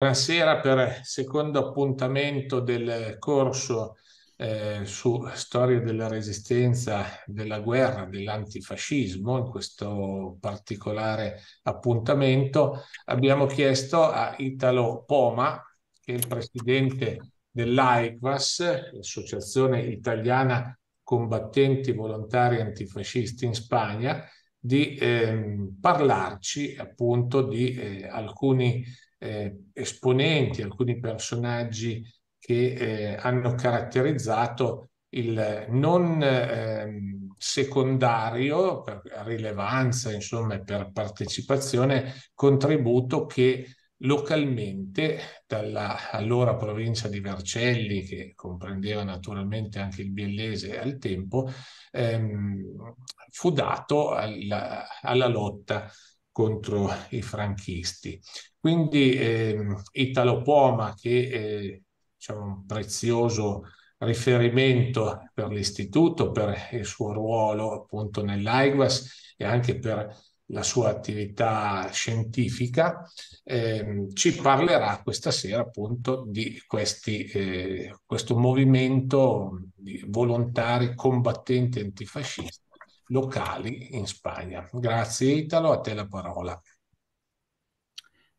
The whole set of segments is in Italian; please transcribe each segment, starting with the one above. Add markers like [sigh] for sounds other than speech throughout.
Buonasera per il secondo appuntamento del corso eh, su storia della resistenza, della guerra, dell'antifascismo. In questo particolare appuntamento abbiamo chiesto a Italo Poma, che è il presidente dell'AICVAS, l'Associazione Italiana Combattenti Volontari Antifascisti in Spagna, di eh, parlarci appunto di eh, alcuni eh, esponenti, alcuni personaggi che eh, hanno caratterizzato il non eh, secondario per rilevanza, insomma, e per partecipazione, contributo che localmente dalla allora provincia di Vercelli, che comprendeva naturalmente anche il Biellese al tempo, ehm, fu dato alla, alla lotta contro i franchisti. Quindi eh, Italo Poma, che è diciamo, un prezioso riferimento per l'istituto, per il suo ruolo appunto nell'AIGVAS e anche per la sua attività scientifica, eh, ci parlerà questa sera appunto di questi, eh, questo movimento di volontari combattenti antifascisti locali in Spagna. Grazie Italo, a te la parola.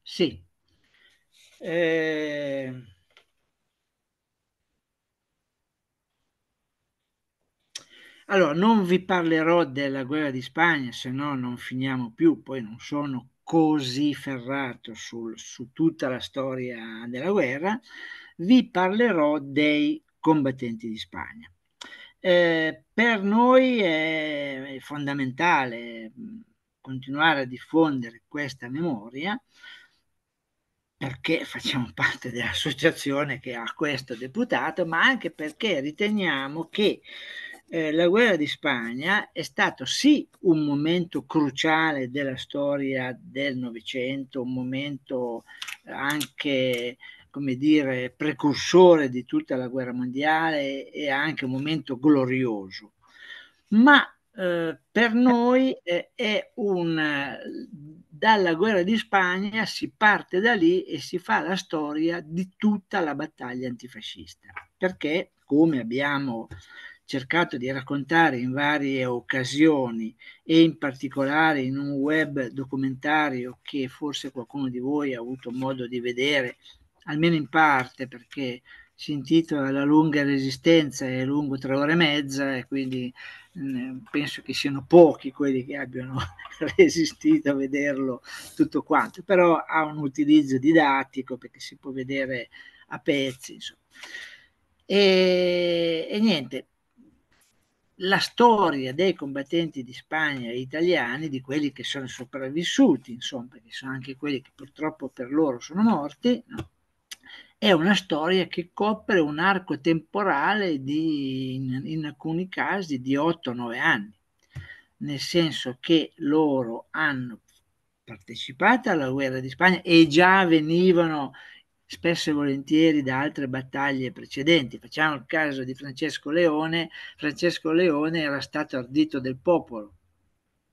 Sì. Eh... Allora, non vi parlerò della guerra di Spagna, se no non finiamo più, poi non sono così ferrato sul, su tutta la storia della guerra, vi parlerò dei combattenti di Spagna. Eh, per noi è fondamentale mm, continuare a diffondere questa memoria perché facciamo [laughs] parte dell'associazione che ha questo deputato, ma anche perché riteniamo che eh, la guerra di Spagna è stato sì un momento cruciale della storia del Novecento, un momento anche come dire, precursore di tutta la guerra mondiale e anche un momento glorioso. Ma eh, per noi eh, è un dalla guerra di Spagna si parte da lì e si fa la storia di tutta la battaglia antifascista, perché come abbiamo cercato di raccontare in varie occasioni e in particolare in un web documentario che forse qualcuno di voi ha avuto modo di vedere almeno in parte perché si intitola La lunga resistenza, è lungo tre ore e mezza e quindi mm, penso che siano pochi quelli che abbiano [laughs] resistito a vederlo tutto quanto, però ha un utilizzo didattico perché si può vedere a pezzi. E, e niente, la storia dei combattenti di Spagna e italiani, di quelli che sono sopravvissuti, insomma, perché sono anche quelli che purtroppo per loro sono morti, no? è una storia che copre un arco temporale di, in, in alcuni casi di 8-9 anni, nel senso che loro hanno partecipato alla guerra di Spagna e già venivano spesso e volentieri da altre battaglie precedenti. Facciamo il caso di Francesco Leone. Francesco Leone era stato ardito del popolo,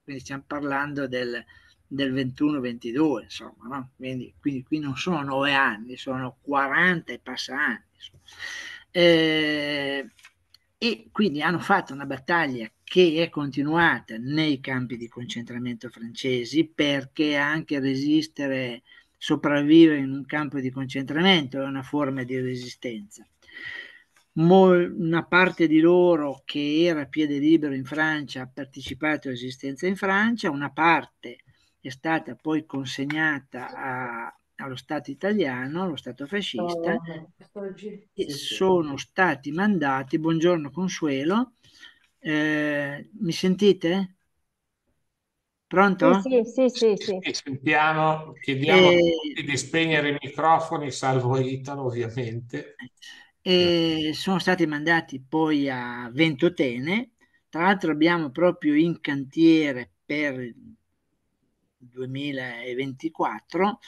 quindi stiamo parlando del del 21-22, insomma, no? quindi, quindi, qui non sono 9 anni, sono 40 e passa anni. Eh, e quindi hanno fatto una battaglia che è continuata nei campi di concentramento francesi perché anche resistere, sopravvivere in un campo di concentramento è una forma di resistenza. una parte di loro che era a piede libero in Francia ha partecipato all'esistenza in Francia, una parte è stata poi consegnata a, allo Stato italiano, allo Stato fascista, oh, eh, e sono stati mandati, buongiorno Consuelo, eh, mi sentite? Pronto? Sì, sì, sì, sì, sì. Sentiamo, chiediamo e... Eh, di spegnere i microfoni, salvo Italo ovviamente. E eh, sono stati mandati poi a Ventotene, tra l'altro abbiamo proprio in cantiere per 2024,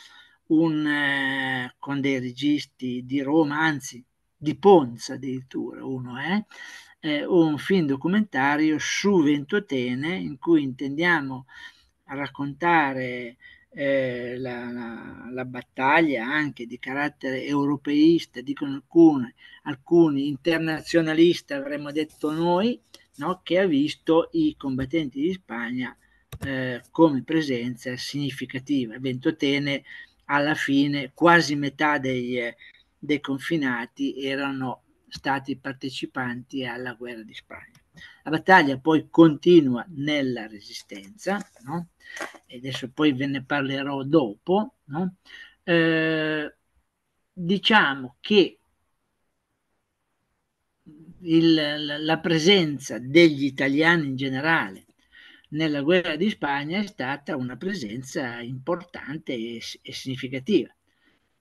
un, eh, con dei registi di Roma, anzi di Ponza addirittura uno è, eh, eh, un film documentario su Ventotene in cui intendiamo raccontare eh, la, la, la, battaglia anche di carattere europeista, dicono alcuni, alcuni internazionalisti avremmo detto noi, no? che ha visto i combattenti di Spagna eh, come presenza significativa. Ventotene alla fine quasi metà dei, eh, dei confinati erano stati partecipanti alla guerra di Spagna. La battaglia poi continua nella resistenza, no? e adesso poi ve ne parlerò dopo. No? Eh, diciamo che il, la presenza degli italiani in generale nella guerra di Spagna è stata una presenza importante e, e significativa.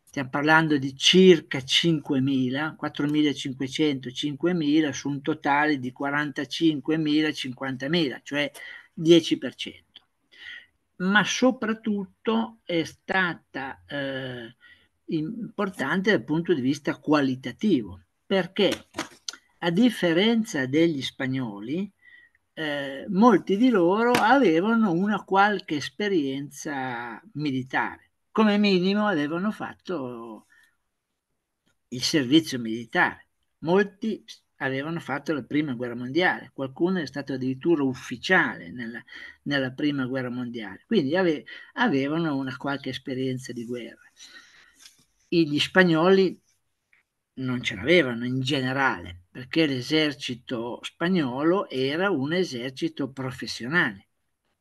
Stiamo parlando di circa 5.000, 4.500, 5.000 su un totale di 45.000, 50.000, cioè 10%. Ma soprattutto è stata eh, importante dal punto di vista qualitativo, perché a differenza degli spagnoli, eh, molti di loro avevano una qualche esperienza militare. Come minimo avevano fatto il servizio militare. Molti avevano fatto la prima guerra mondiale, qualcuno è stato addirittura ufficiale nella, nella prima guerra mondiale, quindi ave, avevano una qualche esperienza di guerra. E gli spagnoli non ce l'avevano in generale, perché l'esercito spagnolo era un esercito professionale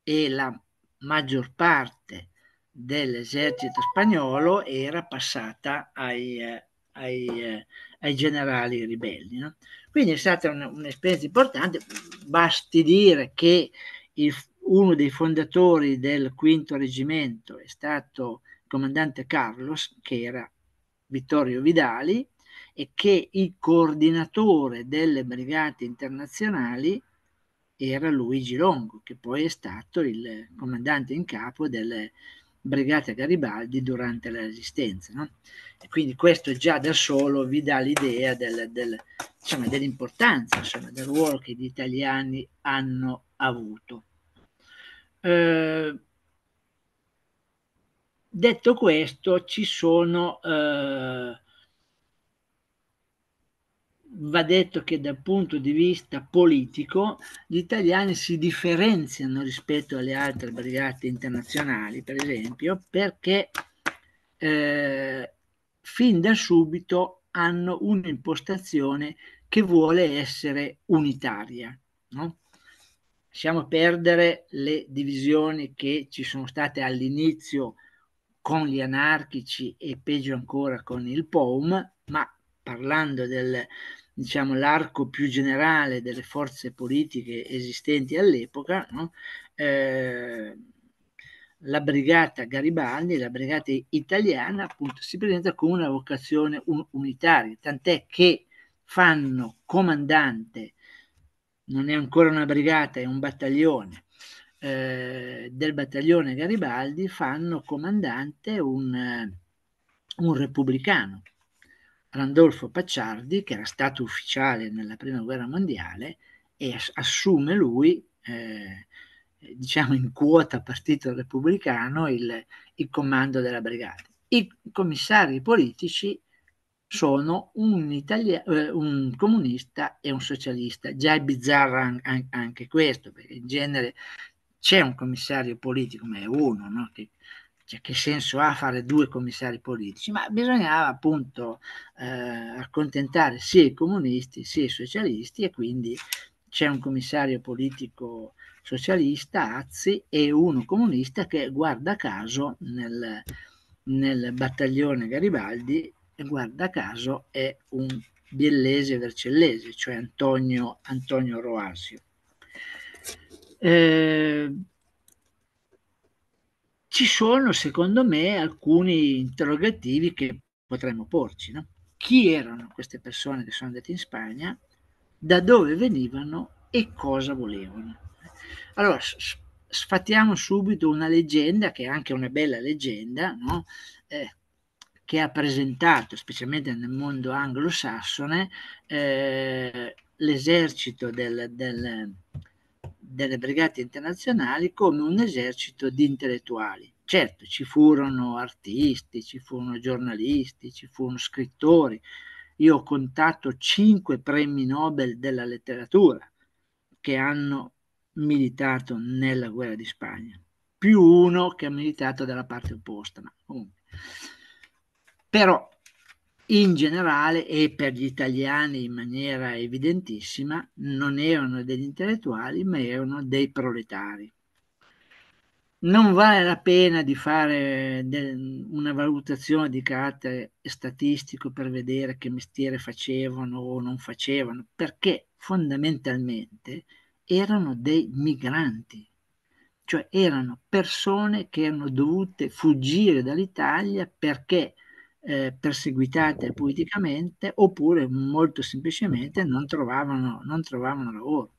e la maggior parte dell'esercito spagnolo era passata ai, eh, ai, eh, ai generali ribelli. No? Quindi è stata un, un'esperienza importante, basti dire che il, uno dei fondatori del quinto reggimento è stato il comandante Carlos, che era Vittorio Vidali, e che il coordinatore delle brigate internazionali era Luigi Longo, che poi è stato il comandante in capo delle brigate Garibaldi durante la Resistenza. No? quindi questo già da solo vi dà l'idea del, del, insomma, dell'importanza, insomma, del ruolo che gli italiani hanno avuto. Eh, detto questo, ci sono eh, va detto che dal punto di vista politico gli italiani si differenziano rispetto alle altre brigate internazionali, per esempio, perché eh, fin da subito hanno un'impostazione che vuole essere unitaria. No? Lasciamo perdere le divisioni che ci sono state all'inizio con gli anarchici e peggio ancora con il POUM, ma parlando del, diciamo, l'arco più generale delle forze politiche esistenti all'epoca, no? eh, la brigata Garibaldi, la brigata italiana, appunto, si presenta con una vocazione un- unitaria, tant'è che fanno comandante, non è ancora una brigata, è un battaglione, eh, del battaglione Garibaldi, fanno comandante un, un repubblicano, Randolfo Pacciardi, che era stato ufficiale nella prima guerra mondiale, e assume lui, eh, diciamo in quota partito repubblicano, il, il comando della brigata. I commissari politici sono un, Italia, eh, un, comunista e un socialista. Già è bizzarro anche questo, perché in genere c'è un commissario politico, ma è uno no? che, cioè, che senso ha fare due commissari politici? Ma bisognava appunto eh, accontentare sia i comunisti sia i socialisti e quindi c'è un commissario politico socialista, Azzi, e uno comunista che guarda caso nel, nel battaglione Garibaldi, guarda caso è un biellese vercellese, cioè Antonio, Antonio Roasio. Eh, ci sono secondo me alcuni interrogativi che potremmo porci. No? Chi erano queste persone che sono andate in Spagna, da dove venivano e cosa volevano? Allora, sfattiamo subito una leggenda, che è anche una bella leggenda, no? eh, che ha presentato, specialmente nel mondo anglosassone, eh, l'esercito del, del, delle brigate internazionali come un esercito di intellettuali. Certo, ci furono artisti, ci furono giornalisti, ci furono scrittori. Io ho contato cinque premi Nobel della letteratura che hanno militato nella guerra di Spagna, più uno che ha militato dalla parte opposta. Ma comunque. Però in generale e per gli italiani in maniera evidentissima non erano degli intellettuali ma erano dei proletari. Non vale la pena di fare del, una valutazione di carattere statistico per vedere che mestiere facevano o non facevano, perché fondamentalmente erano dei migranti, cioè erano persone che erano dovute fuggire dall'Italia perché eh, perseguitate politicamente oppure molto semplicemente non trovavano, non trovavano lavoro.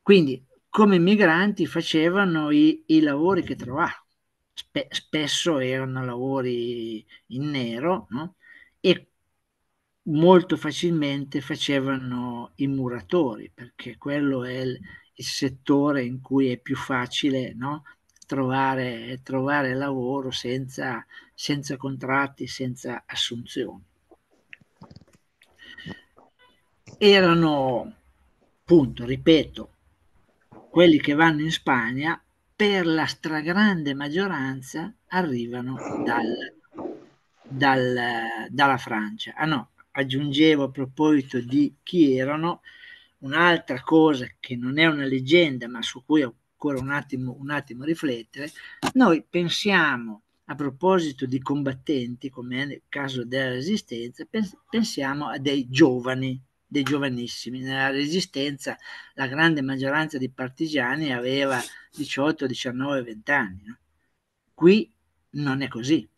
Quindi come migranti facevano i, i lavori che trovavano, Spe, spesso erano lavori in nero no? e molto facilmente facevano i muratori perché quello è il, il settore in cui è più facile no? trovare, trovare lavoro senza senza contratti, senza assunzioni. Erano, appunto, ripeto, quelli che vanno in Spagna per la stragrande maggioranza arrivano dal, dal, dalla Francia. Ah no, aggiungevo a proposito di chi erano, un'altra cosa che non è una leggenda ma su cui ancora un attimo, un attimo riflettere, noi pensiamo a proposito di combattenti, come nel caso della Resistenza, pensiamo a dei giovani, dei giovanissimi. Nella Resistenza la grande maggioranza di partigiani aveva 18, 19, 20 anni. No? Qui non è così.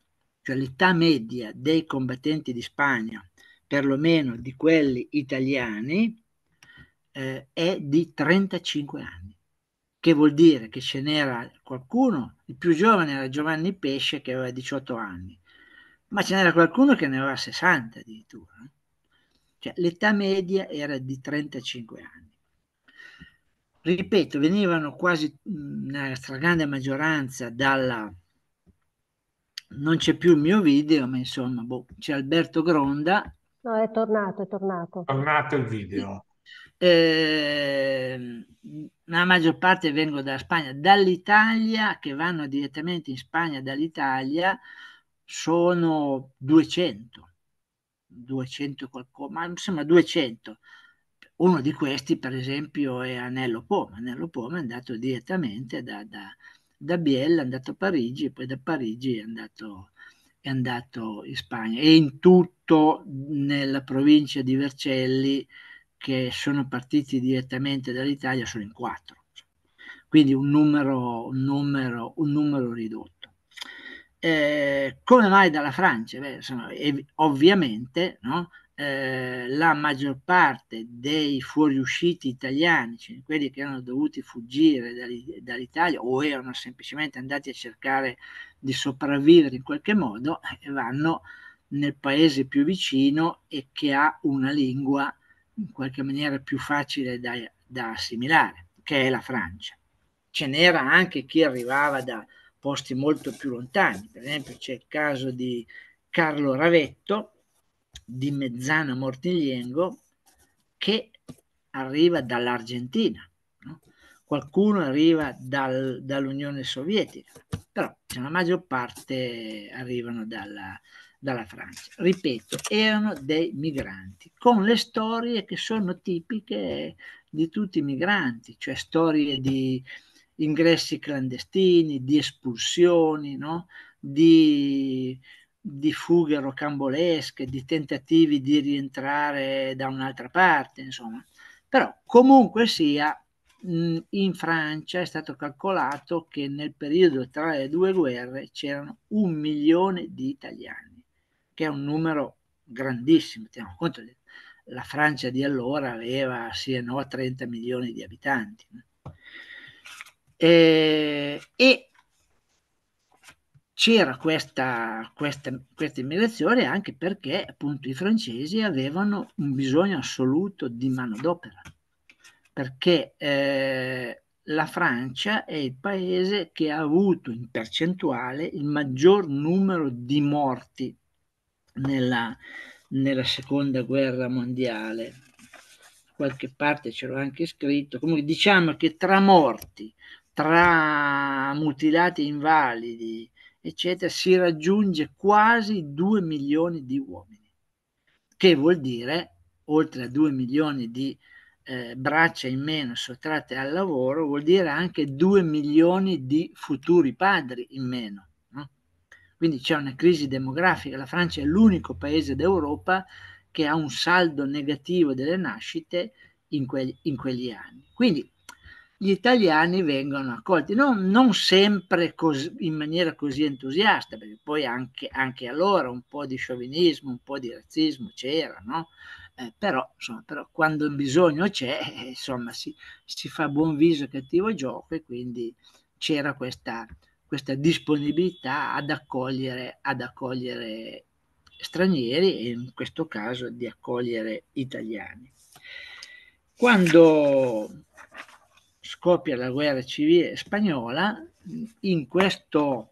Cioè l'età media dei combattenti di Spagna, perlomeno di quelli italiani, eh, è di 35 anni che vuol dire che ce n'era qualcuno, il più giovane era Giovanni Pesce che aveva 18 anni, ma ce n'era qualcuno che ne aveva 60 addirittura. Eh? Cioè, l'età media era di 35 anni. Ripeto, venivano quasi nella stragrande maggioranza dalla... Non c'è più il mio video, ma insomma, boh, c'è Alberto Gronda. No, è tornato, è tornato. È tornato il video eh, la maggior parte vengono dalla Spagna, dall'Italia, che vanno direttamente in Spagna dall'Italia, sono 200, 200 qualcosa, ma insomma 200. Uno di questi, per esempio, è Anello Poma. Anello Poma è andato direttamente da, da, da Biella, è andato a Parigi, e poi da Parigi è andato, è andato in Spagna. E in tutto nella provincia di Vercelli che sono partiti direttamente dall'Italia sono in quattro, quindi un numero, un numero, un numero ridotto. Eh, come mai dalla Francia? Beh, insomma, ev- ovviamente no? eh, la maggior parte dei fuoriusciti italiani, cioè quelli che erano dovuti fuggire dall'I- dall'Italia o erano semplicemente andati a cercare di sopravvivere in qualche modo, eh, vanno nel paese più vicino e che ha una lingua in qualche maniera più facile da, da assimilare, che è la Francia. Ce n'era anche chi arrivava da posti molto più lontani, per esempio c'è il caso di Carlo Ravetto di Mezzana Mortigliengo che arriva dall'Argentina, no? qualcuno arriva dal, dall'Unione Sovietica, però cioè, la maggior parte arrivano dalla, dalla Francia. Ripeto, erano dei migranti, con le storie che sono tipiche di tutti i migranti, cioè storie di ingressi clandestini, di espulsioni, no? di, di fughe rocambolesche, di tentativi di rientrare da un'altra parte, insomma. Però comunque sia, in Francia è stato calcolato che nel periodo tra le due guerre c'erano un milione di italiani che è un numero grandissimo, teniamo conto che la Francia di allora aveva sì e no 30 milioni di abitanti. E, e c'era questa, questa, questa, immigrazione anche perché appunto i francesi avevano un bisogno assoluto di manodopera, perché eh, la Francia è il paese che ha avuto in percentuale il maggior numero di morti nella, nella seconda guerra mondiale. qualche parte ce l'ho anche scritto. Comunque diciamo che tra morti, tra mutilati e invalidi, eccetera, si raggiunge quasi 2 milioni di uomini, che vuol dire oltre a 2 milioni di eh, braccia in meno sottratte al lavoro, vuol dire anche 2 milioni di futuri padri in meno quindi c'è una crisi demografica, la Francia è l'unico paese d'Europa che ha un saldo negativo delle nascite in, que- in quegli anni. Quindi gli italiani vengono accolti, non, non sempre cos- in maniera così entusiasta, perché poi anche, anche, allora un po' di sciovinismo, un po' di razzismo c'era, no? Eh, però, insomma, però, quando il bisogno c'è, eh, insomma, si, si fa buon viso e cattivo gioco e quindi c'era questa, questa disponibilità ad accogliere, ad accogliere stranieri e in questo caso di accogliere italiani. Quando scoppia la guerra civile spagnola, in questo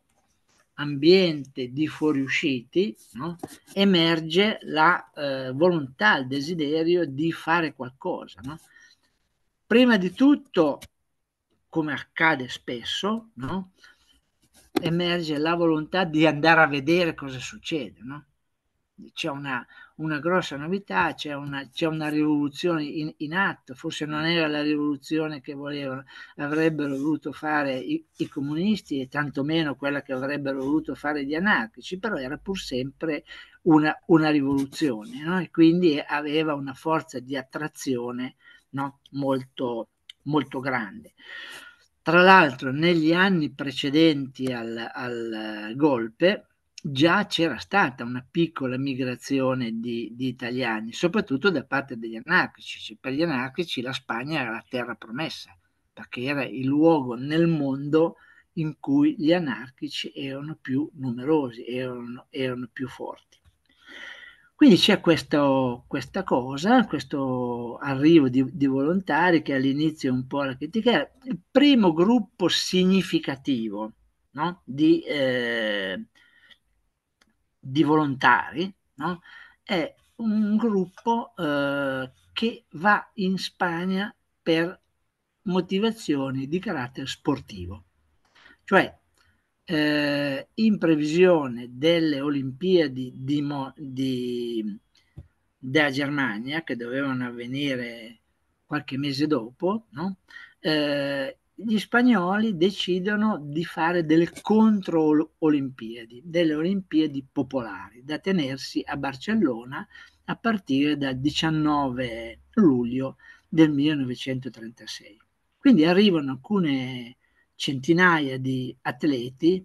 ambiente di fuoriusciti no, emerge la eh, volontà, il desiderio di fare qualcosa. No? Prima di tutto, come accade spesso, no, emerge la volontà di andare a vedere cosa succede. No? C'è una, una, grossa novità, c'è una, c'è una rivoluzione in, in, atto, forse non era la rivoluzione che volevano, avrebbero voluto fare i, i comunisti e tantomeno quella che avrebbero voluto fare gli anarchici, però era pur sempre una, una rivoluzione no? e quindi aveva una forza di attrazione no? molto, molto grande. Tra l'altro negli anni precedenti al, al eh, golpe già c'era stata una piccola migrazione di, di, italiani, soprattutto da parte degli anarchici. Cioè, per gli anarchici la Spagna era la terra promessa, perché era il luogo nel mondo in cui gli anarchici erano più numerosi, erano, erano più forti. Quindi c'è questo, questa cosa, questo arrivo di, di, volontari che all'inizio è un po' la critica, il primo gruppo significativo no? di, eh, di, volontari no? è un gruppo eh, che va in Spagna per motivazioni di carattere sportivo. Cioè eh, in previsione delle Olimpiadi di, di, della Germania, che dovevano avvenire qualche mese dopo, no? eh, gli spagnoli decidono di fare delle contro-olimpiadi, delle Olimpiadi popolari, da tenersi a Barcellona a partire dal 19 luglio del 1936. Quindi arrivano alcune centinaia di atleti,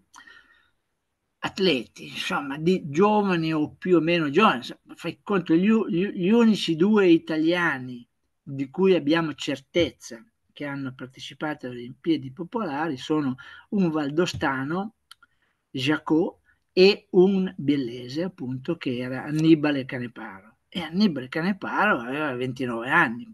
atleti, insomma, di giovani o più o meno giovani, insomma, fai conto, gli, gli, gli unici due italiani di cui abbiamo certezza che hanno partecipato alle Olimpiadi popolari sono un valdostano, Jacot, e un bellese, appunto, che era Annibale Caneparo. E Annibale Caneparo aveva 29 anni,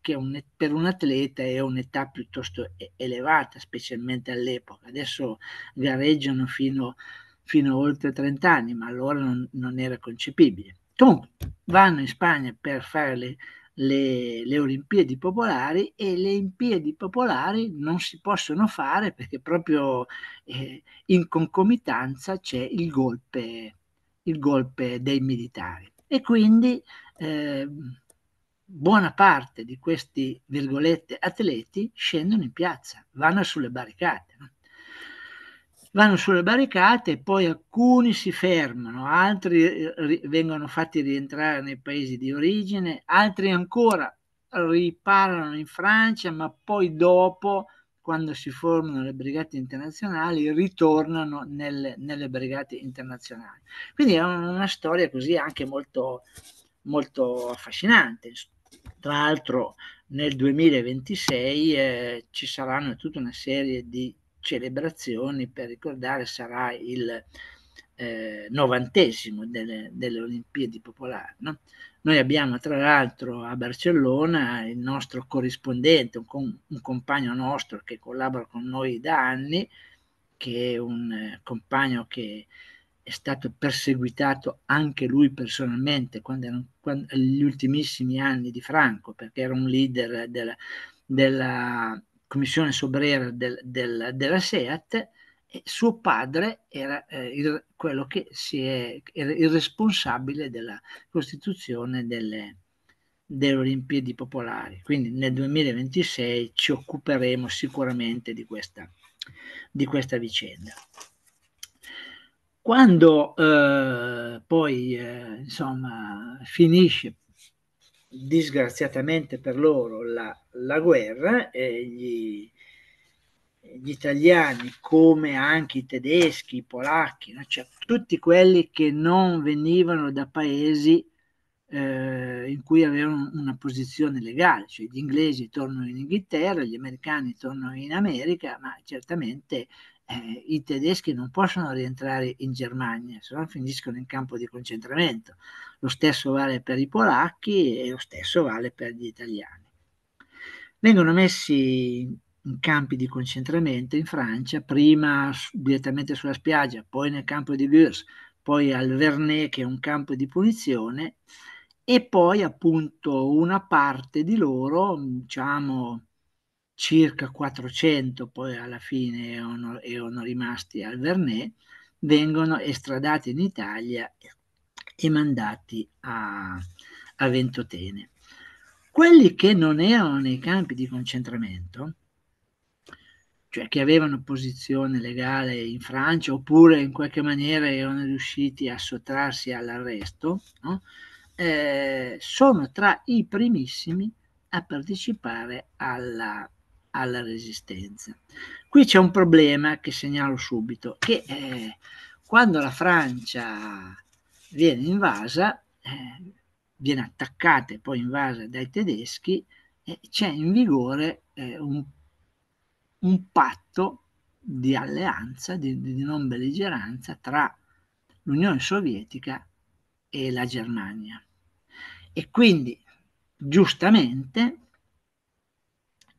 che un, per un atleta è un'età piuttosto elevata, specialmente all'epoca. Adesso gareggiano fino, fino a oltre 30 anni, ma allora non, non, era concepibile. Comunque, vanno in Spagna per fare le, le, le Olimpiadi popolari e le Olimpiadi popolari non si possono fare perché proprio eh, in concomitanza c'è il golpe, il golpe dei militari. E quindi... Eh, buona parte di questi, virgolette, atleti scendono in piazza, vanno sulle barricate. Vanno sulle barricate e poi alcuni si fermano, altri eh, ri- vengono fatti rientrare nei paesi di origine, altri ancora riparano in Francia, ma poi dopo, quando si formano le brigate internazionali, ritornano nelle, nelle brigate internazionali. Quindi è una storia così anche molto, molto affascinante. Tra l'altro nel 2026 eh, ci saranno tutta una serie di celebrazioni per ricordare sarà il eh, novantesimo delle, delle Olimpiadi Popolari. No? Noi abbiamo tra l'altro a Barcellona il nostro corrispondente, un, com- un compagno nostro che collabora con noi da anni, che è un eh, compagno che è stato perseguitato anche lui personalmente quando erano, quando, gli ultimissimi anni di Franco, perché era un leader della, della commissione sobrera del, del, della SEAT, e suo padre era eh, il, quello che si è, il responsabile della costituzione delle, delle Olimpiadi popolari. Quindi nel 2026 ci occuperemo sicuramente di questa, di questa vicenda. Quando eh, poi eh, insomma, finisce disgraziatamente per loro la, la guerra, eh, gli, gli, italiani come anche i tedeschi, i polacchi, no? cioè, tutti quelli che non venivano da paesi eh, in cui avevano una posizione legale, cioè gli inglesi tornano in Inghilterra, gli americani tornano in America, ma certamente eh, i tedeschi non possono rientrare in Germania, se no finiscono in campo di concentramento. Lo stesso vale per i polacchi e lo stesso vale per gli italiani. Vengono messi in campi di concentramento in Francia, prima direttamente sulla spiaggia, poi nel campo di Gurs, poi al Vernet che è un campo di punizione e poi appunto una parte di loro, diciamo circa 400 poi alla fine erano, erano rimasti al Vernet, vengono estradati in Italia e mandati a, a Ventotene. Quelli che non erano nei campi di concentramento, cioè che avevano posizione legale in Francia oppure in qualche maniera erano riusciti a sottrarsi all'arresto, no? eh, sono tra i primissimi a partecipare alla alla resistenza. Qui c'è un problema che segnalo subito, che eh, quando la Francia viene invasa, eh, viene attaccata e poi invasa dai tedeschi, eh, c'è in vigore eh, un, un, patto di alleanza, di, di non belligeranza tra l'Unione Sovietica e la Germania. E quindi, giustamente,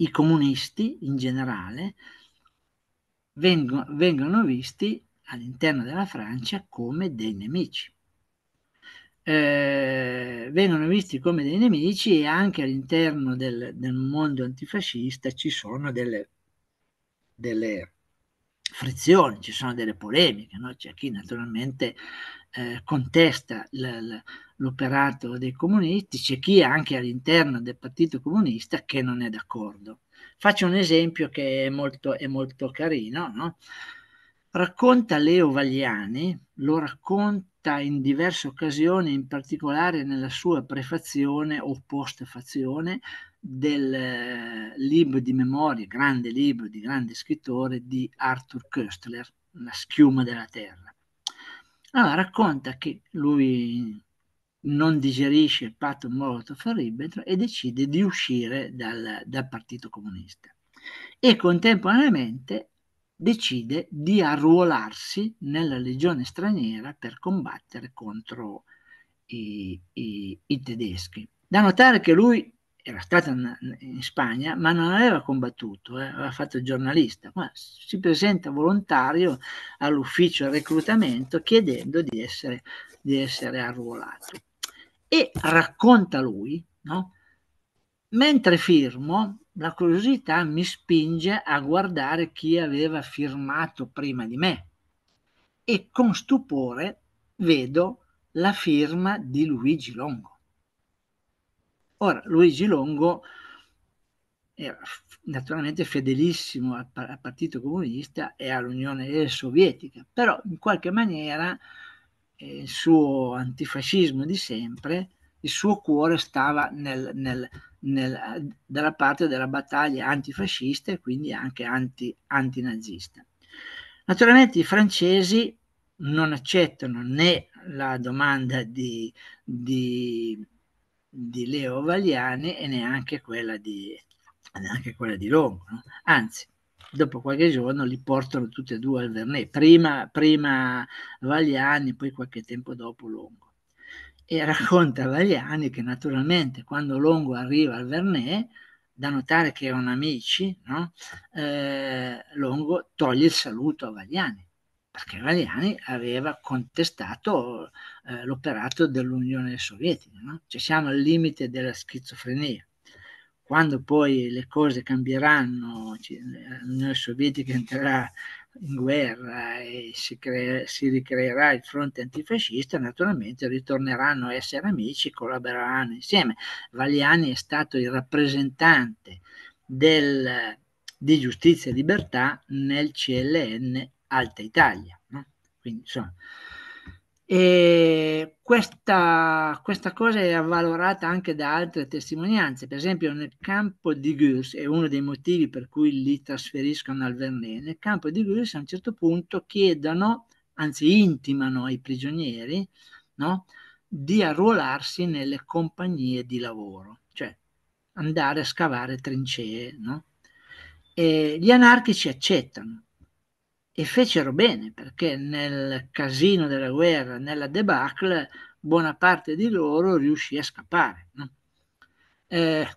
i comunisti in generale vengono, vengono visti all'interno della Francia come dei nemici. Eh, vengono visti come dei nemici e anche all'interno del, del mondo antifascista ci sono delle, delle frizioni, ci sono delle polemiche, no? c'è chi naturalmente eh, contesta la, la, l'operato dei comunisti, c'è chi anche all'interno del Partito Comunista che non è d'accordo. Faccio un esempio che è molto, è molto carino, no? racconta Leo Vagliani, lo racconta in diverse occasioni, in particolare nella sua prefazione o postfazione del eh, libro di memoria, grande libro di grande scrittore di Arthur Köstler, La schiuma della terra. Allora racconta che lui non digerisce il patto Molotov-Ribbentrop e decide di uscire dal, dal Partito Comunista. E contemporaneamente decide di arruolarsi nella legione straniera per combattere contro i, i, i tedeschi. Da notare che lui era stato in Spagna, ma non aveva combattuto, eh, aveva fatto giornalista, ma si presenta volontario all'ufficio reclutamento chiedendo di essere, di essere arruolato. E racconta lui, no? Mentre firmo, la curiosità mi spinge a guardare chi aveva firmato prima di me e con stupore vedo la firma di Luigi Longo. Ora, Luigi Longo era naturalmente fedelissimo al, Partito Comunista e all'Unione Sovietica, però in qualche maniera il suo antifascismo di sempre, il suo cuore stava nel, nel, nel, dalla parte della battaglia antifascista e quindi anche anti, antinazista. Naturalmente i francesi non accettano né la domanda di, di, di Leo Valiani e neanche quella di, neanche quella di Longo, no? anzi dopo qualche giorno li portano tutti e due al Vernet, prima, prima Vagliani, poi qualche tempo dopo Longo. E racconta Vagliani che naturalmente quando Longo arriva al Vernet, da notare che erano amici, no? eh, Longo toglie il saluto a Vagliani, perché Vagliani aveva contestato eh, l'operato dell'Unione Sovietica, no? cioè siamo al limite della schizofrenia quando poi le cose cambieranno, l'Unione Sovietica entrerà in guerra e si, crea, si, ricreerà il fronte antifascista, naturalmente ritorneranno a essere amici, collaboreranno insieme. Valiani è stato il rappresentante del, di giustizia e libertà nel CLN Alta Italia. No? Quindi, insomma, e questa, questa, cosa è avvalorata anche da altre testimonianze, per esempio nel campo di Gurs, è uno dei motivi per cui li trasferiscono al Vernet, nel campo di Gurs a un certo punto chiedono, anzi intimano ai prigionieri, no, di arruolarsi nelle compagnie di lavoro, cioè andare a scavare trincee. No? gli anarchici accettano, e fecero bene perché nel casino della guerra, nella debacle, buona parte di loro riuscì a scappare. No? Eh,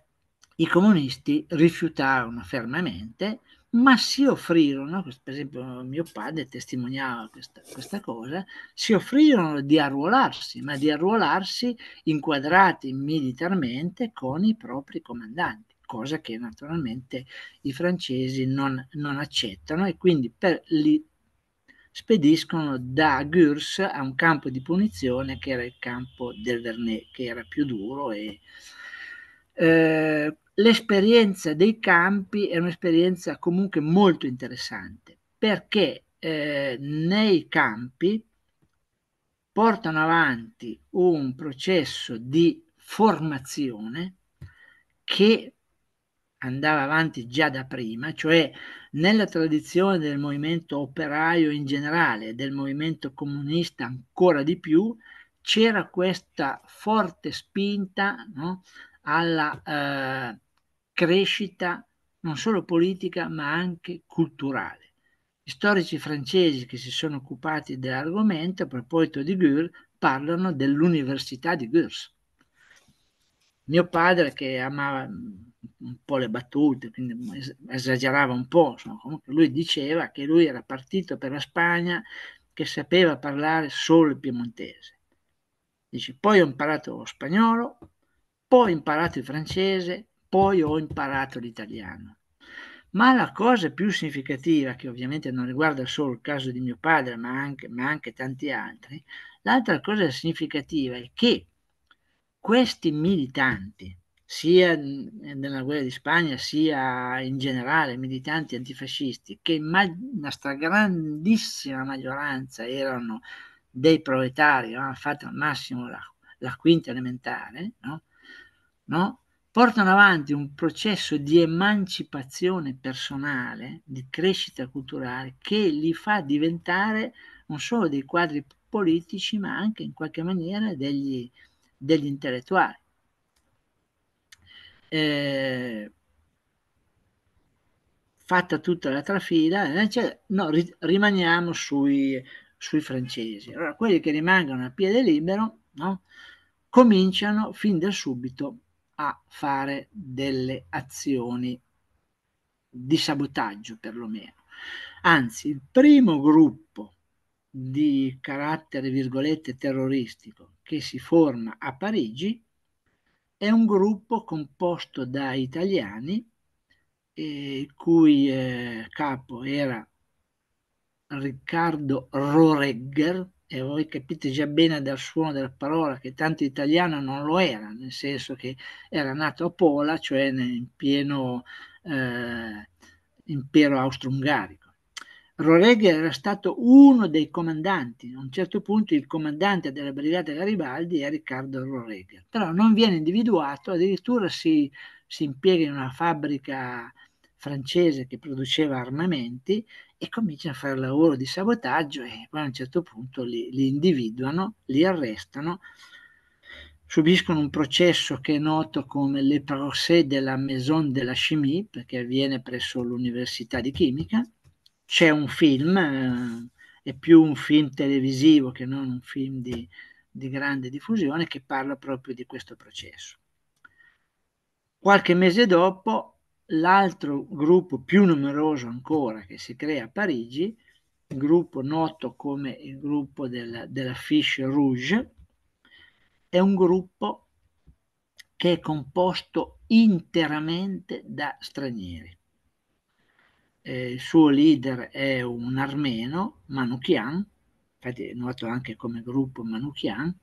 I comunisti rifiutarono fermamente, ma si offrirono, per esempio mio padre testimoniava questa, questa cosa, si offrirono di arruolarsi, ma di arruolarsi inquadrati militarmente con i propri comandanti cosa che naturalmente i francesi non, non accettano e quindi per, li spediscono da Gurs a un campo di punizione che era il campo del Vernet, che era più duro e, eh, l'esperienza dei campi è un'esperienza comunque molto interessante perché eh, nei campi portano avanti un processo di formazione che andava avanti già da prima, cioè nella tradizione del movimento operaio in generale, del movimento comunista ancora di più, c'era questa forte spinta no, alla eh, crescita non solo politica ma anche culturale. Gli storici francesi che si sono occupati dell'argomento a proposito di Gurs parlano dell'università di Gurs. Mio padre che amava un po' le battute, quindi esagerava un po', insomma, comunque lui diceva che lui era partito per la Spagna che sapeva parlare solo il piemontese. Dice, poi ho imparato lo spagnolo, poi ho imparato il francese, poi ho imparato l'italiano. Ma la cosa più significativa, che ovviamente non riguarda solo il caso di mio padre, ma anche, ma anche tanti altri, l'altra cosa significativa è che questi militanti, sia nella guerra di Spagna sia in generale militanti antifascisti che ma- una stragrandissima maggioranza erano dei proletari avevano fatto al massimo la, la quinta elementare no? No? portano avanti un processo di emancipazione personale di crescita culturale che li fa diventare non solo dei quadri politici ma anche in qualche maniera degli, degli intellettuali eh, fatta tutta la trafila, cioè, no, ri, rimaniamo sui, sui, francesi. Allora, quelli che rimangono a piede libero no, cominciano fin da subito a fare delle azioni di sabotaggio, perlomeno. Anzi, il primo gruppo di carattere, virgolette, terroristico che si forma a Parigi è un gruppo composto da italiani, eh, il cui eh, capo era Riccardo Roregger, e voi capite già bene dal suono della parola che tanto italiano non lo era, nel senso che era nato a Pola, cioè in pieno eh, impero austro-ungarico. Roreghi era stato uno dei comandanti, a un certo punto il comandante della brigata Garibaldi è Riccardo Roreghi, però non viene individuato, addirittura si, si impiega in una fabbrica francese che produceva armamenti e comincia a fare il lavoro di sabotaggio e poi a un certo punto li, li individuano, li arrestano, subiscono un processo che è noto come le procès de la Maison de la Chimie perché avviene presso l'Università di Chimica c'è un film, eh, è più un film televisivo che non un film di, di grande diffusione, che parla proprio di questo processo. Qualche mese dopo, l'altro gruppo più numeroso ancora che si crea a Parigi, il gruppo noto come il gruppo della, della Fiche Rouge, è un gruppo che è composto interamente da stranieri eh, il suo leader è un armeno, Manukian, infatti è noto anche come gruppo Manukian,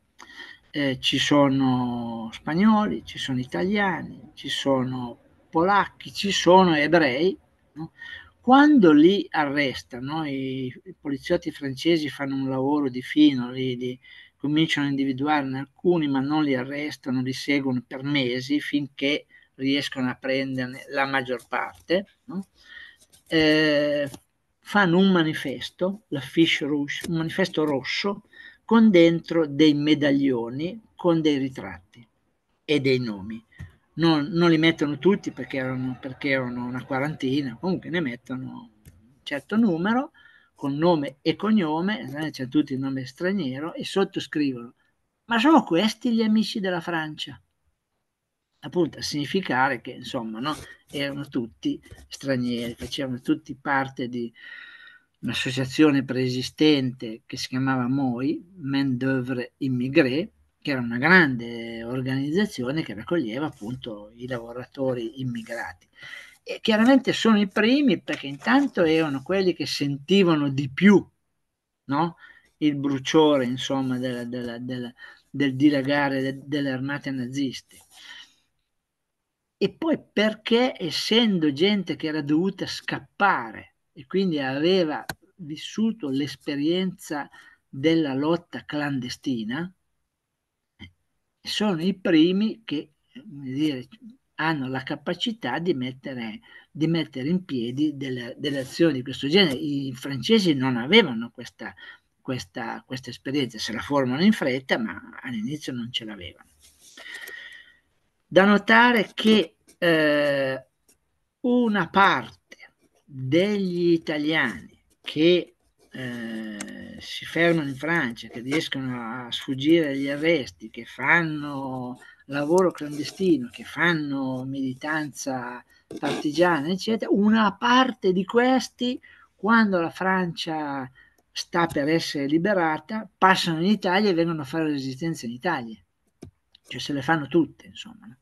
eh, ci sono spagnoli, ci sono italiani, ci sono polacchi, ci sono ebrei. No? Quando li arrestano, i, poliziotti francesi fanno un lavoro di fino, li, li, cominciano a individuarne alcuni, ma non li arrestano, li seguono per mesi finché riescono a prenderne la maggior parte. No? eh, fanno un manifesto, la Fish Rouge, un manifesto rosso, con dentro dei medaglioni con dei ritratti e dei nomi. Non, non li mettono tutti perché erano, perché erano una quarantina, comunque ne mettono un certo numero con nome e cognome, eh, c'è tutti il nome straniero, e sottoscrivono. Ma sono questi gli amici della Francia? appunto a significare che insomma no, erano tutti stranieri, facevano tutti parte di un'associazione preesistente che si chiamava MOI, Men d'œuvre immigré, che era una grande organizzazione che raccoglieva appunto i lavoratori immigrati. E chiaramente sono i primi perché intanto erano quelli che sentivano di più no? il bruciore insomma, della, della, della, del dilagare de, delle armate naziste e poi perché essendo gente che era dovuta scappare e quindi aveva vissuto l'esperienza della lotta clandestina, eh, sono i primi che dire, hanno la capacità di mettere, di mettere in piedi delle, delle, azioni di questo genere. I francesi non avevano questa, questa, questa esperienza, se la formano in fretta, ma all'inizio non ce l'avevano. Da notare che eh, una parte degli italiani che eh, si fermano in Francia, che riescono a sfuggire agli arresti, che fanno lavoro clandestino, che fanno militanza partigiana, eccetera, una parte di questi, quando la Francia sta per essere liberata, passano in Italia e vengono a fare resistenza in Italia. Cioè se le fanno tutte, insomma. No?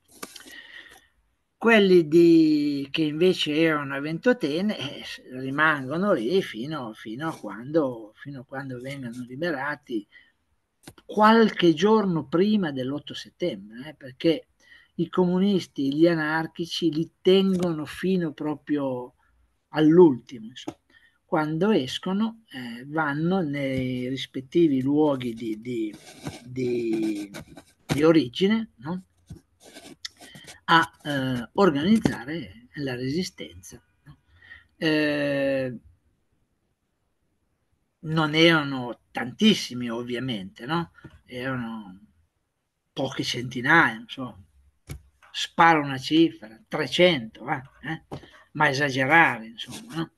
Quelli di, che invece erano a Ventotene eh, rimangono lì fino, fino, a quando, fino a quando vengano liberati qualche giorno prima dell'8 settembre, eh, perché i comunisti, gli anarchici li tengono fino proprio all'ultimo. Insomma. Quando escono eh, vanno nei rispettivi luoghi di, di, di, di origine no? a eh, organizzare la resistenza. Eh, non erano tantissimi ovviamente, no? erano poche centinaia, insomma. sparo una cifra, 300, va, eh? ma esagerare, insomma, no?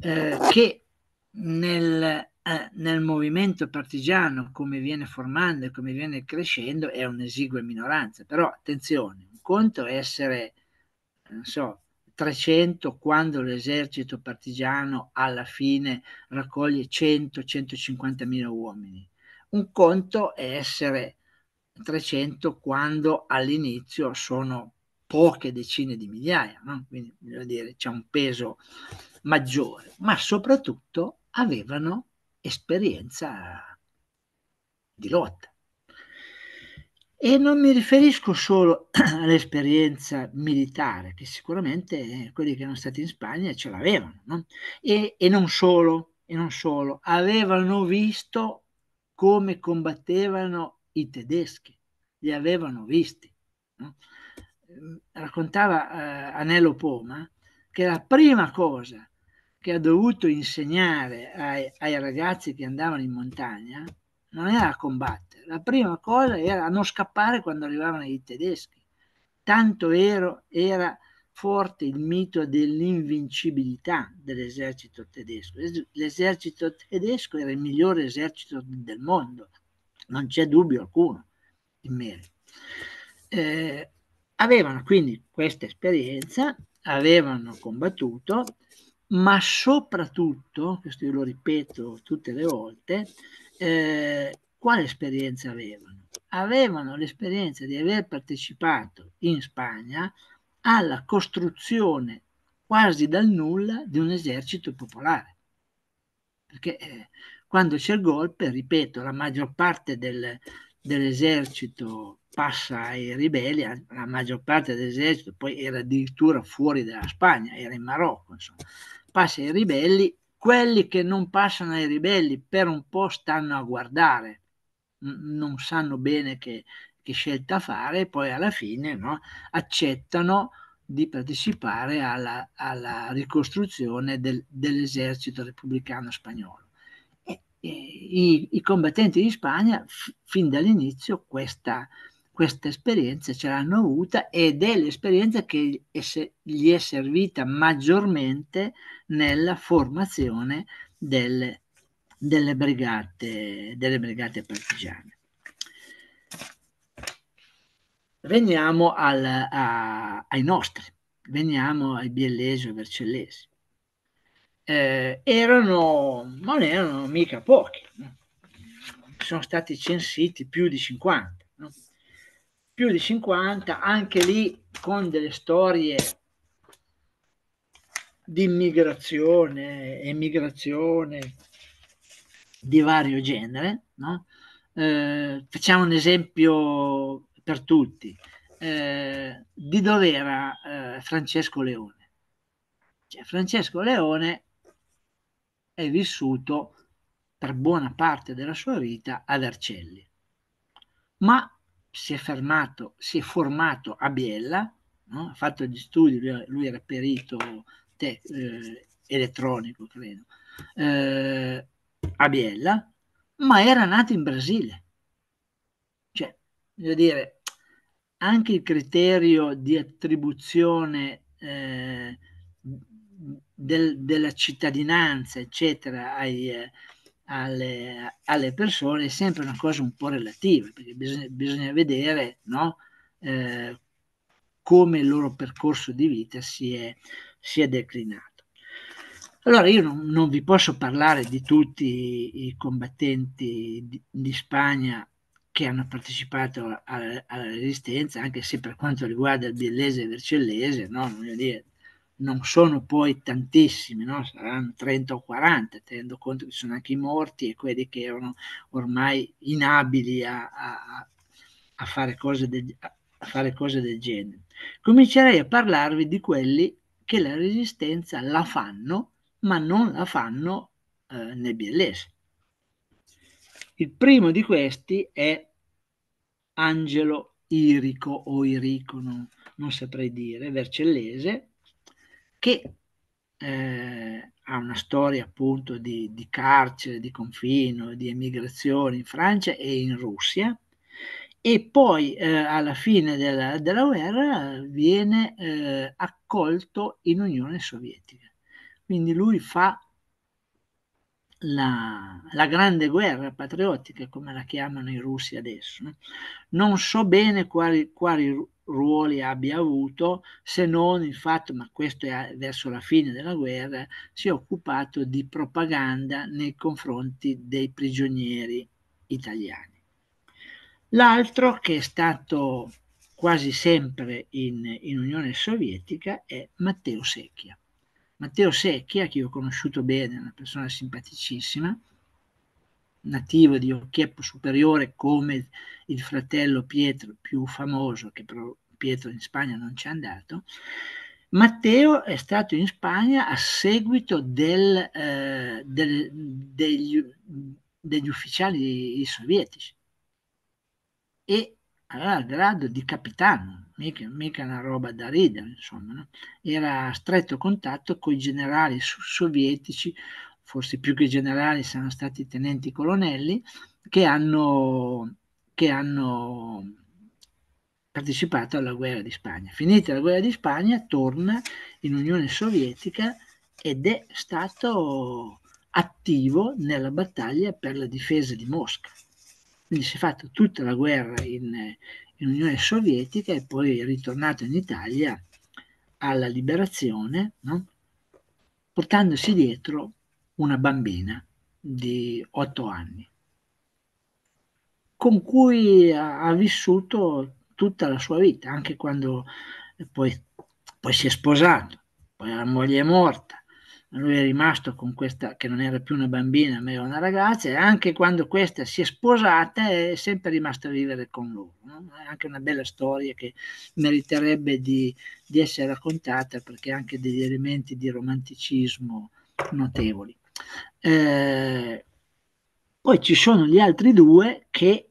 eh, che nel, eh, nel, movimento partigiano, come viene formando e come viene crescendo, è un'esigua minoranza, però attenzione, conto è essere, non so, 300 quando l'esercito partigiano alla fine raccoglie 100-150 mila uomini. Un conto è essere 300 quando all'inizio sono poche decine di migliaia, no? quindi voglio dire c'è un peso maggiore, ma soprattutto avevano esperienza di lotta. E non mi riferisco solo [clears throat] all'esperienza militare, che sicuramente quelli che erano stati in Spagna ce l'avevano, no? e, e, non solo, e non solo, avevano visto come combattevano i tedeschi, li avevano visti. No? Ehm, raccontava eh, Anello Poma che la prima cosa che ha dovuto insegnare ai, ai ragazzi che andavano in montagna non era combattere, la prima cosa era non scappare quando arrivavano i tedeschi. Tanto ero, era forte il mito dell'invincibilità dell'esercito tedesco. L'esercito tedesco era il migliore esercito del mondo, non c'è dubbio alcuno in merito. Eh, avevano quindi questa esperienza, avevano combattuto, ma soprattutto, questo io lo ripeto tutte le volte, eh, quale esperienza avevano? Avevano l'esperienza di aver partecipato in Spagna alla costruzione quasi dal nulla di un esercito popolare. Perché eh, quando c'è il golpe, ripeto, la maggior parte del, dell'esercito passa ai ribelli, la maggior parte dell'esercito poi era addirittura fuori dalla Spagna, era in Marocco, insomma, passa ai ribelli quelli che non passano ai ribelli per un po' stanno a guardare, non sanno bene che, che scelta fare e poi alla fine no, accettano di partecipare alla, alla ricostruzione del, dell'esercito repubblicano spagnolo. E, e, i, i, combattenti di Spagna f, fin dall'inizio questa, questa esperienza ce l'hanno avuta ed è l'esperienza che gli è servita maggiormente nella formazione delle, delle, brigate, delle brigate partigiane. Veniamo al, a, ai nostri, veniamo ai biellesi o vercellesi. Eh, erano, non erano mica pochi, sono stati censiti più di 50 più di 50, anche lì con delle storie di immigrazione, emigrazione di vario genere. No? Eh, facciamo un esempio per tutti. Eh, di dove era eh, Francesco Leone? Cioè, Francesco Leone è vissuto per buona parte della sua vita ad Arcelli, ma si è fermato, si è formato a Biella, no? ha fatto gli studi, lui era perito te, eh, elettronico, credo, eh, a Biella, ma era nato in Brasile. Cioè, voglio dire, anche il criterio di attribuzione eh, del, della cittadinanza, eccetera, ai eh, alle, alle, persone è sempre una cosa un po' relativa, perché bisogna, bisogna vedere no, eh, come il loro percorso di vita si è, si è declinato. Allora io non, non, vi posso parlare di tutti i combattenti di, di Spagna che hanno partecipato alla, alla, resistenza, anche se per quanto riguarda il biellese e il vercellese, no, voglio dire, non sono poi tantissimi, no? saranno 30 o 40, tenendo conto che ci sono anche i morti e quelli che erano ormai inabili a, a, a, fare de, a, fare cose del genere. Comincerei a parlarvi di quelli che la resistenza la fanno, ma non la fanno eh, nebbiellese. Il primo di questi è Angelo Irico o Irico, non, non saprei dire, vercellese, che eh, ha una storia appunto di, di carcere, di confino, di emigrazione in Francia e in Russia, e poi eh, alla fine della, della guerra viene eh, accolto in Unione Sovietica. Quindi lui fa la, la, grande guerra patriottica, come la chiamano i russi adesso. Non so bene quali, quali ruoli abbia avuto, se non il fatto, ma questo è verso la fine della guerra, si è occupato di propaganda nei confronti dei prigionieri italiani. L'altro che è stato quasi sempre in, in, Unione Sovietica è Matteo Secchia. Matteo Secchia, che io ho conosciuto bene, è una persona simpaticissima, nativo di Occhieppo Superiore come il fratello Pietro più famoso, che però Pietro in Spagna non c'è andato, Matteo è stato in Spagna a seguito del, eh, del, degli, degli, ufficiali sovietici e aveva il grado di capitano, mica, mica una roba da ridere, insomma, no? era a stretto contatto con i generali sovietici forse più che generali sono stati tenenti colonnelli, che hanno, che hanno partecipato alla guerra di Spagna. Finita la guerra di Spagna, torna in Unione Sovietica ed è stato attivo nella battaglia per la difesa di Mosca. Quindi si è fatto tutta la guerra in, in Unione Sovietica e poi è ritornato in Italia alla liberazione, no? portandosi dietro una bambina di otto anni, con cui ha, ha vissuto tutta la sua vita, anche quando poi, poi si è sposato, poi la moglie è morta, lui è rimasto con questa che non era più una bambina ma era una ragazza e anche quando questa si è sposata è sempre rimasta a vivere con loro. No? È anche una bella storia che meriterebbe di, di essere raccontata perché ha anche degli elementi di romanticismo notevoli. Eh, poi ci sono gli altri due che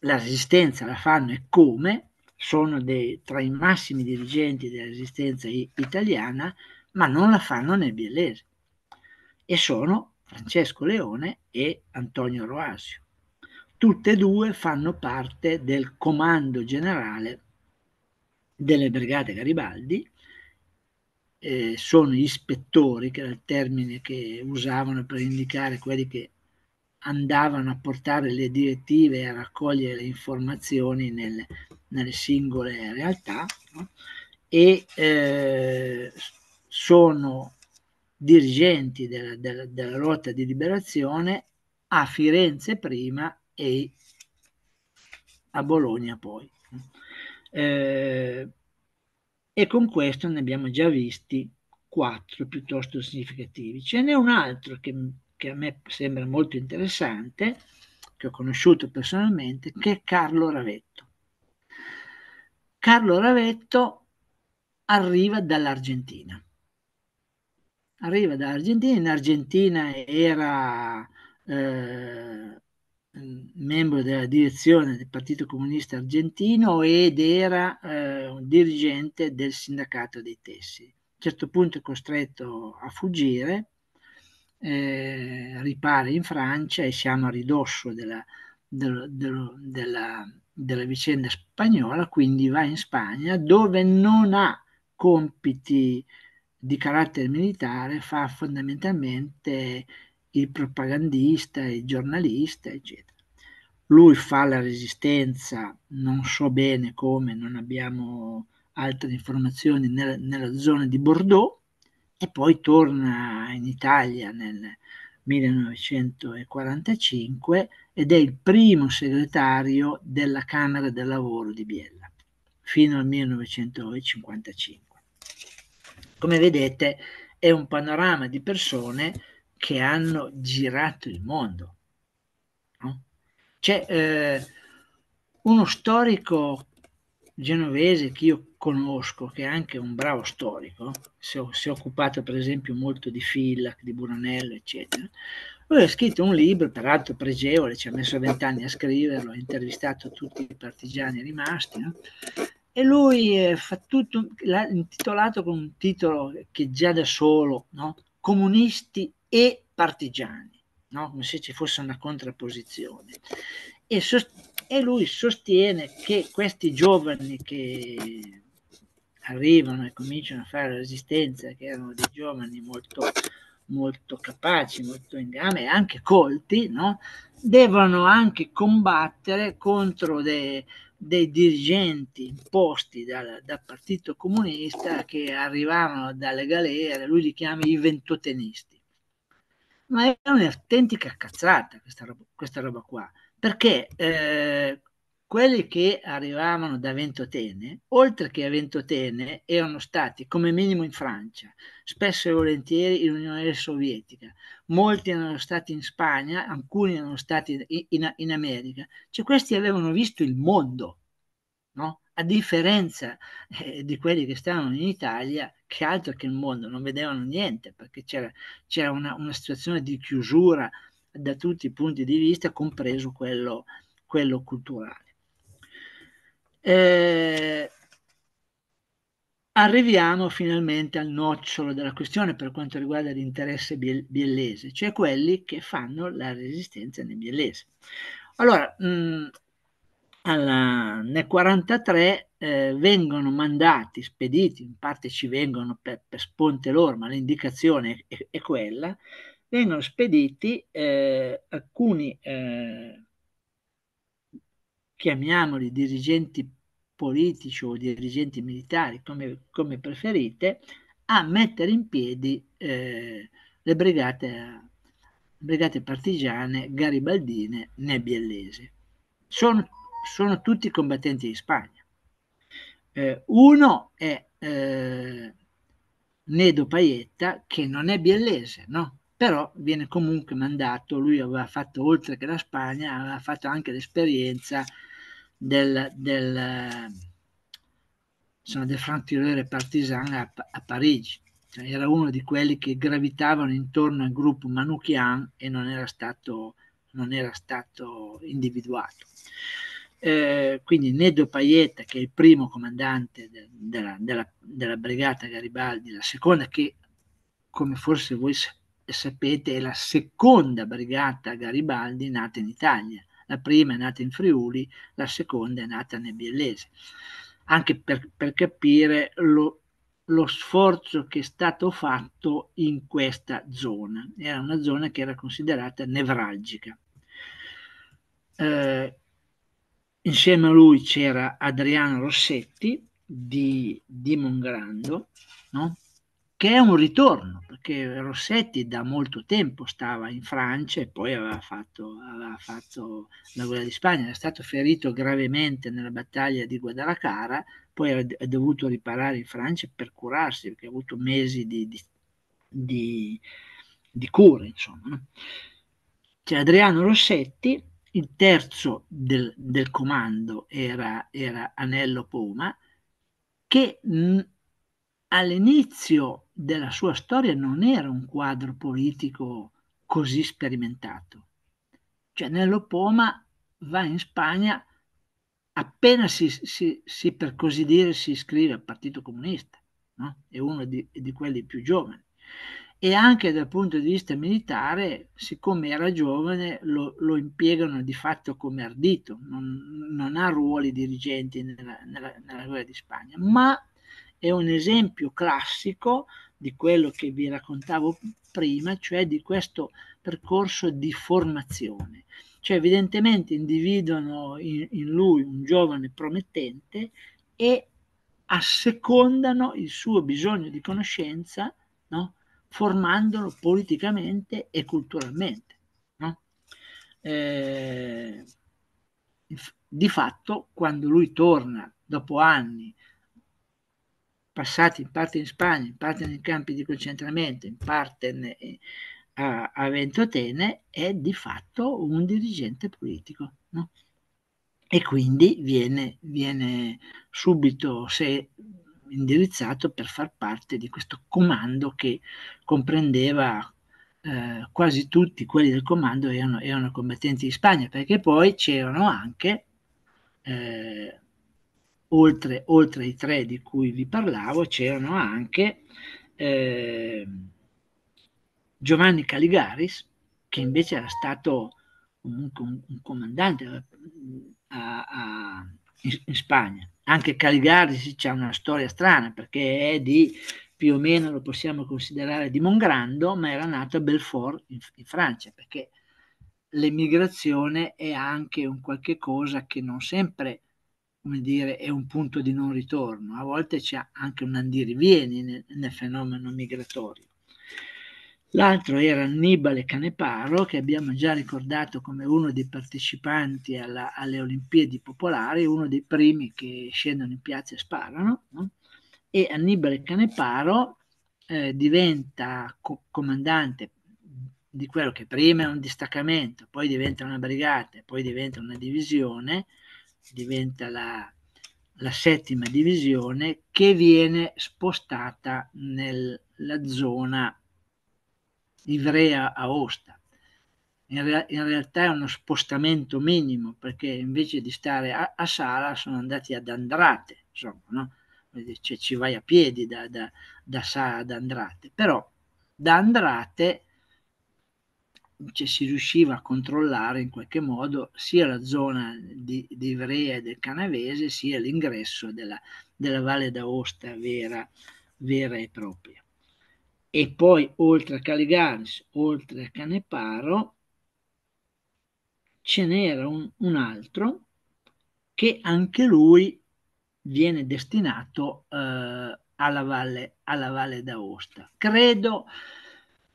la resistenza la fanno e come, sono dei, tra i massimi dirigenti della resistenza italiana, ma non la fanno nel biellese. E sono Francesco Leone e Antonio Roasio. Tutte e due fanno parte del comando generale delle Brigate Garibaldi eh, sono gli ispettori, che era il termine che usavano per indicare quelli che andavano a portare le direttive e a raccogliere le informazioni nel, nelle singole realtà no? e eh, sono dirigenti della, della, della lotta di liberazione a Firenze prima e a Bologna poi. Eh, e con questo ne abbiamo già visti quattro piuttosto significativi. Ce n'è un altro che, che a me sembra molto interessante, che ho conosciuto personalmente, che è Carlo Ravetto. Carlo Ravetto arriva dall'Argentina. Arriva dall'Argentina, in Argentina era eh, Ehm, membro della direzione del Partito Comunista Argentino ed era eh, un dirigente del sindacato dei Tessi. A un certo punto è costretto a fuggire, eh, ripare in Francia e siamo a ridosso della, dello, dello, della, della vicenda spagnola, quindi va in Spagna dove non ha compiti di carattere militare, fa fondamentalmente il propagandista, il giornalista, eccetera. Lui fa la resistenza, non so bene come, non abbiamo altre informazioni nella, nella zona di Bordeaux e poi torna in Italia nel 1945 ed è il primo segretario della Camera del Lavoro di Biella fino al 1955. Come vedete è un panorama di persone che hanno girato il mondo. C'è eh, uno storico genovese che io conosco, che è anche un bravo storico, si è, si è occupato per esempio molto di Fillac, di Buranello, eccetera. Lui ha scritto un libro, peraltro pregevole, ci ha messo vent'anni a scriverlo, ha intervistato tutti i partigiani rimasti, no? e lui eh, fa tutto, l'ha intitolato con un titolo che già da solo, no? Comunisti e partigiani, no? come se ci fosse una contrapposizione. E, sost- e lui sostiene che questi giovani che arrivano e cominciano a fare resistenza, che erano dei giovani molto, molto capaci, molto in gamba e anche colti, no? devono anche combattere contro dei, dei dirigenti imposti dal, dal, Partito Comunista che arrivavano dalle galere, lui li chiama i ventotenisti ma è un'autentica cazzata questa roba, questa roba qua, perché eh, quelli che arrivavano da Ventotene, oltre che a Ventotene, erano stati come minimo in Francia, spesso e volentieri in Unione Sovietica, molti erano stati in Spagna, alcuni erano stati in, in, in America, cioè questi avevano visto il mondo, no? a differenza eh, di quelli che stavano in Italia, che altro che il mondo, non vedevano niente, perché c'era, c'era una, una, situazione di chiusura da tutti i punti di vista, compreso quello, quello culturale. Eh, arriviamo finalmente al nocciolo della questione per quanto riguarda l'interesse biellese, cioè quelli che fanno la resistenza nel biellese. Allora, mh, alla, nel 1943 eh, vengono mandati, spediti, in parte ci vengono per, per sponte loro, ma l'indicazione è, è quella, vengono spediti eh, alcuni, eh, chiamiamoli dirigenti politici o dirigenti militari, come, come preferite, a mettere in piedi eh, le brigate, brigate partigiane garibaldine nebbiellese. Sono sono tutti combattenti di Spagna. Eh, uno è eh, Nedo Paietta, che non è biellese, no? però viene comunque mandato, lui aveva fatto oltre che la Spagna, aveva fatto anche l'esperienza del, del, eh, insomma, del frontiriere partisan a, a Parigi. Cioè, era uno di quelli che gravitavano intorno al gruppo Manoukian e non era stato, non era stato individuato eh, quindi Nedo Paietta, che è il primo comandante de, della, della, della, brigata Garibaldi, la seconda che, come forse voi sapete, è la seconda brigata Garibaldi nata in Italia. La prima è nata in Friuli, la seconda è nata nel Biellese. Anche per, per capire lo, lo sforzo che è stato fatto in questa zona. Era una zona che era considerata nevralgica. Eh, Insieme a lui c'era Adriano Rossetti di, di Mongrando, no? che è un ritorno, perché Rossetti da molto tempo stava in Francia e poi aveva fatto, aveva fatto, la guerra di Spagna, era stato ferito gravemente nella battaglia di Guadalajara, poi ha dovuto riparare in Francia per curarsi, perché ha avuto mesi di, di, di, di cure, insomma. C'è Adriano Rossetti il terzo del, del comando era, era, Anello Poma, che all'inizio della sua storia non era un quadro politico così sperimentato. Cioè Anello Poma va in Spagna appena si, si, si, per così dire si iscrive al Partito Comunista, no? è uno di, di quelli più giovani e anche dal punto di vista militare, siccome era giovane, lo, lo impiegano di fatto come ardito, non, non ha ruoli dirigenti nella, nella, nella, guerra di Spagna, ma è un esempio classico di quello che vi raccontavo prima, cioè di questo percorso di formazione. Cioè evidentemente individuano in, in lui un giovane promettente e assecondano il suo bisogno di conoscenza, no? formandolo politicamente e culturalmente. No? Eh, di fatto, quando lui torna dopo anni, passati in parte in Spagna, in parte nei campi di concentramento, in parte ne, a, a, Ventotene, è di fatto un dirigente politico. No? E quindi viene, viene subito, se indirizzato per far parte di questo comando che comprendeva eh, quasi tutti quelli del comando erano, erano, combattenti di Spagna, perché poi c'erano anche, eh, oltre, oltre i tre di cui vi parlavo, c'erano anche eh, Giovanni Caligaris, che invece era stato comunque un, un comandante eh, a, a, in, in Spagna anche Caligari c'è una storia strana perché è di più o meno lo possiamo considerare di Mongrando, ma era nato a Belfort in, in Francia perché l'emigrazione è anche un qualche cosa che non sempre come dire, è un punto di non ritorno, a volte c'è anche un andirivieni nel, nel fenomeno migratorio. L'altro era Annibale Caneparo, che abbiamo già ricordato come uno dei partecipanti alla, alle Olimpiadi Popolari, uno dei primi che scendono in piazza e sparano. No? E Annibale Caneparo eh, diventa co- comandante di quello che prima è un distaccamento, poi diventa una brigata, poi diventa una divisione, diventa la, la settima divisione che viene spostata nella zona livrea aosta. In, rea- in, realtà è uno spostamento minimo perché invece di stare a, a Sara sono andati ad Andrate, insomma, no? cioè, ci vai a piedi da, da, da Sara ad Andrate, però da Andrate cioè, si riusciva a controllare in qualche modo sia la zona di, di Ivrea e del Canavese sia l'ingresso della, della Valle d'Aosta vera, vera e propria e poi oltre a Caligaris, oltre a Caneparo, ce n'era un, un, altro che anche lui viene destinato eh, alla, valle, alla Valle d'Aosta. Credo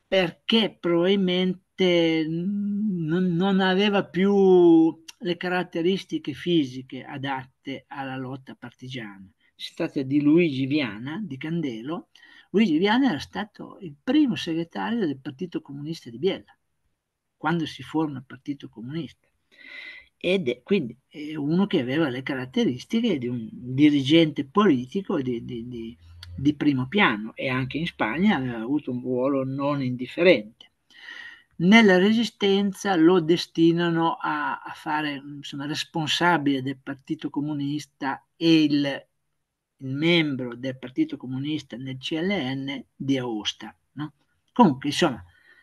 perché probabilmente n- non aveva più le caratteristiche fisiche adatte alla lotta partigiana. Si tratta di Luigi Viana di Candelo, Luigi Viana era stato il primo segretario del Partito Comunista di Biella, quando si forma il Partito Comunista. Ed è, quindi è uno che aveva le caratteristiche di un dirigente politico di, di, di, di primo piano e anche in Spagna aveva avuto un ruolo non indifferente. Nella resistenza lo destinano a, a fare insomma, responsabile del Partito Comunista e il membro del Partito Comunista nel CLN di Aosta. No? Comunque, insomma,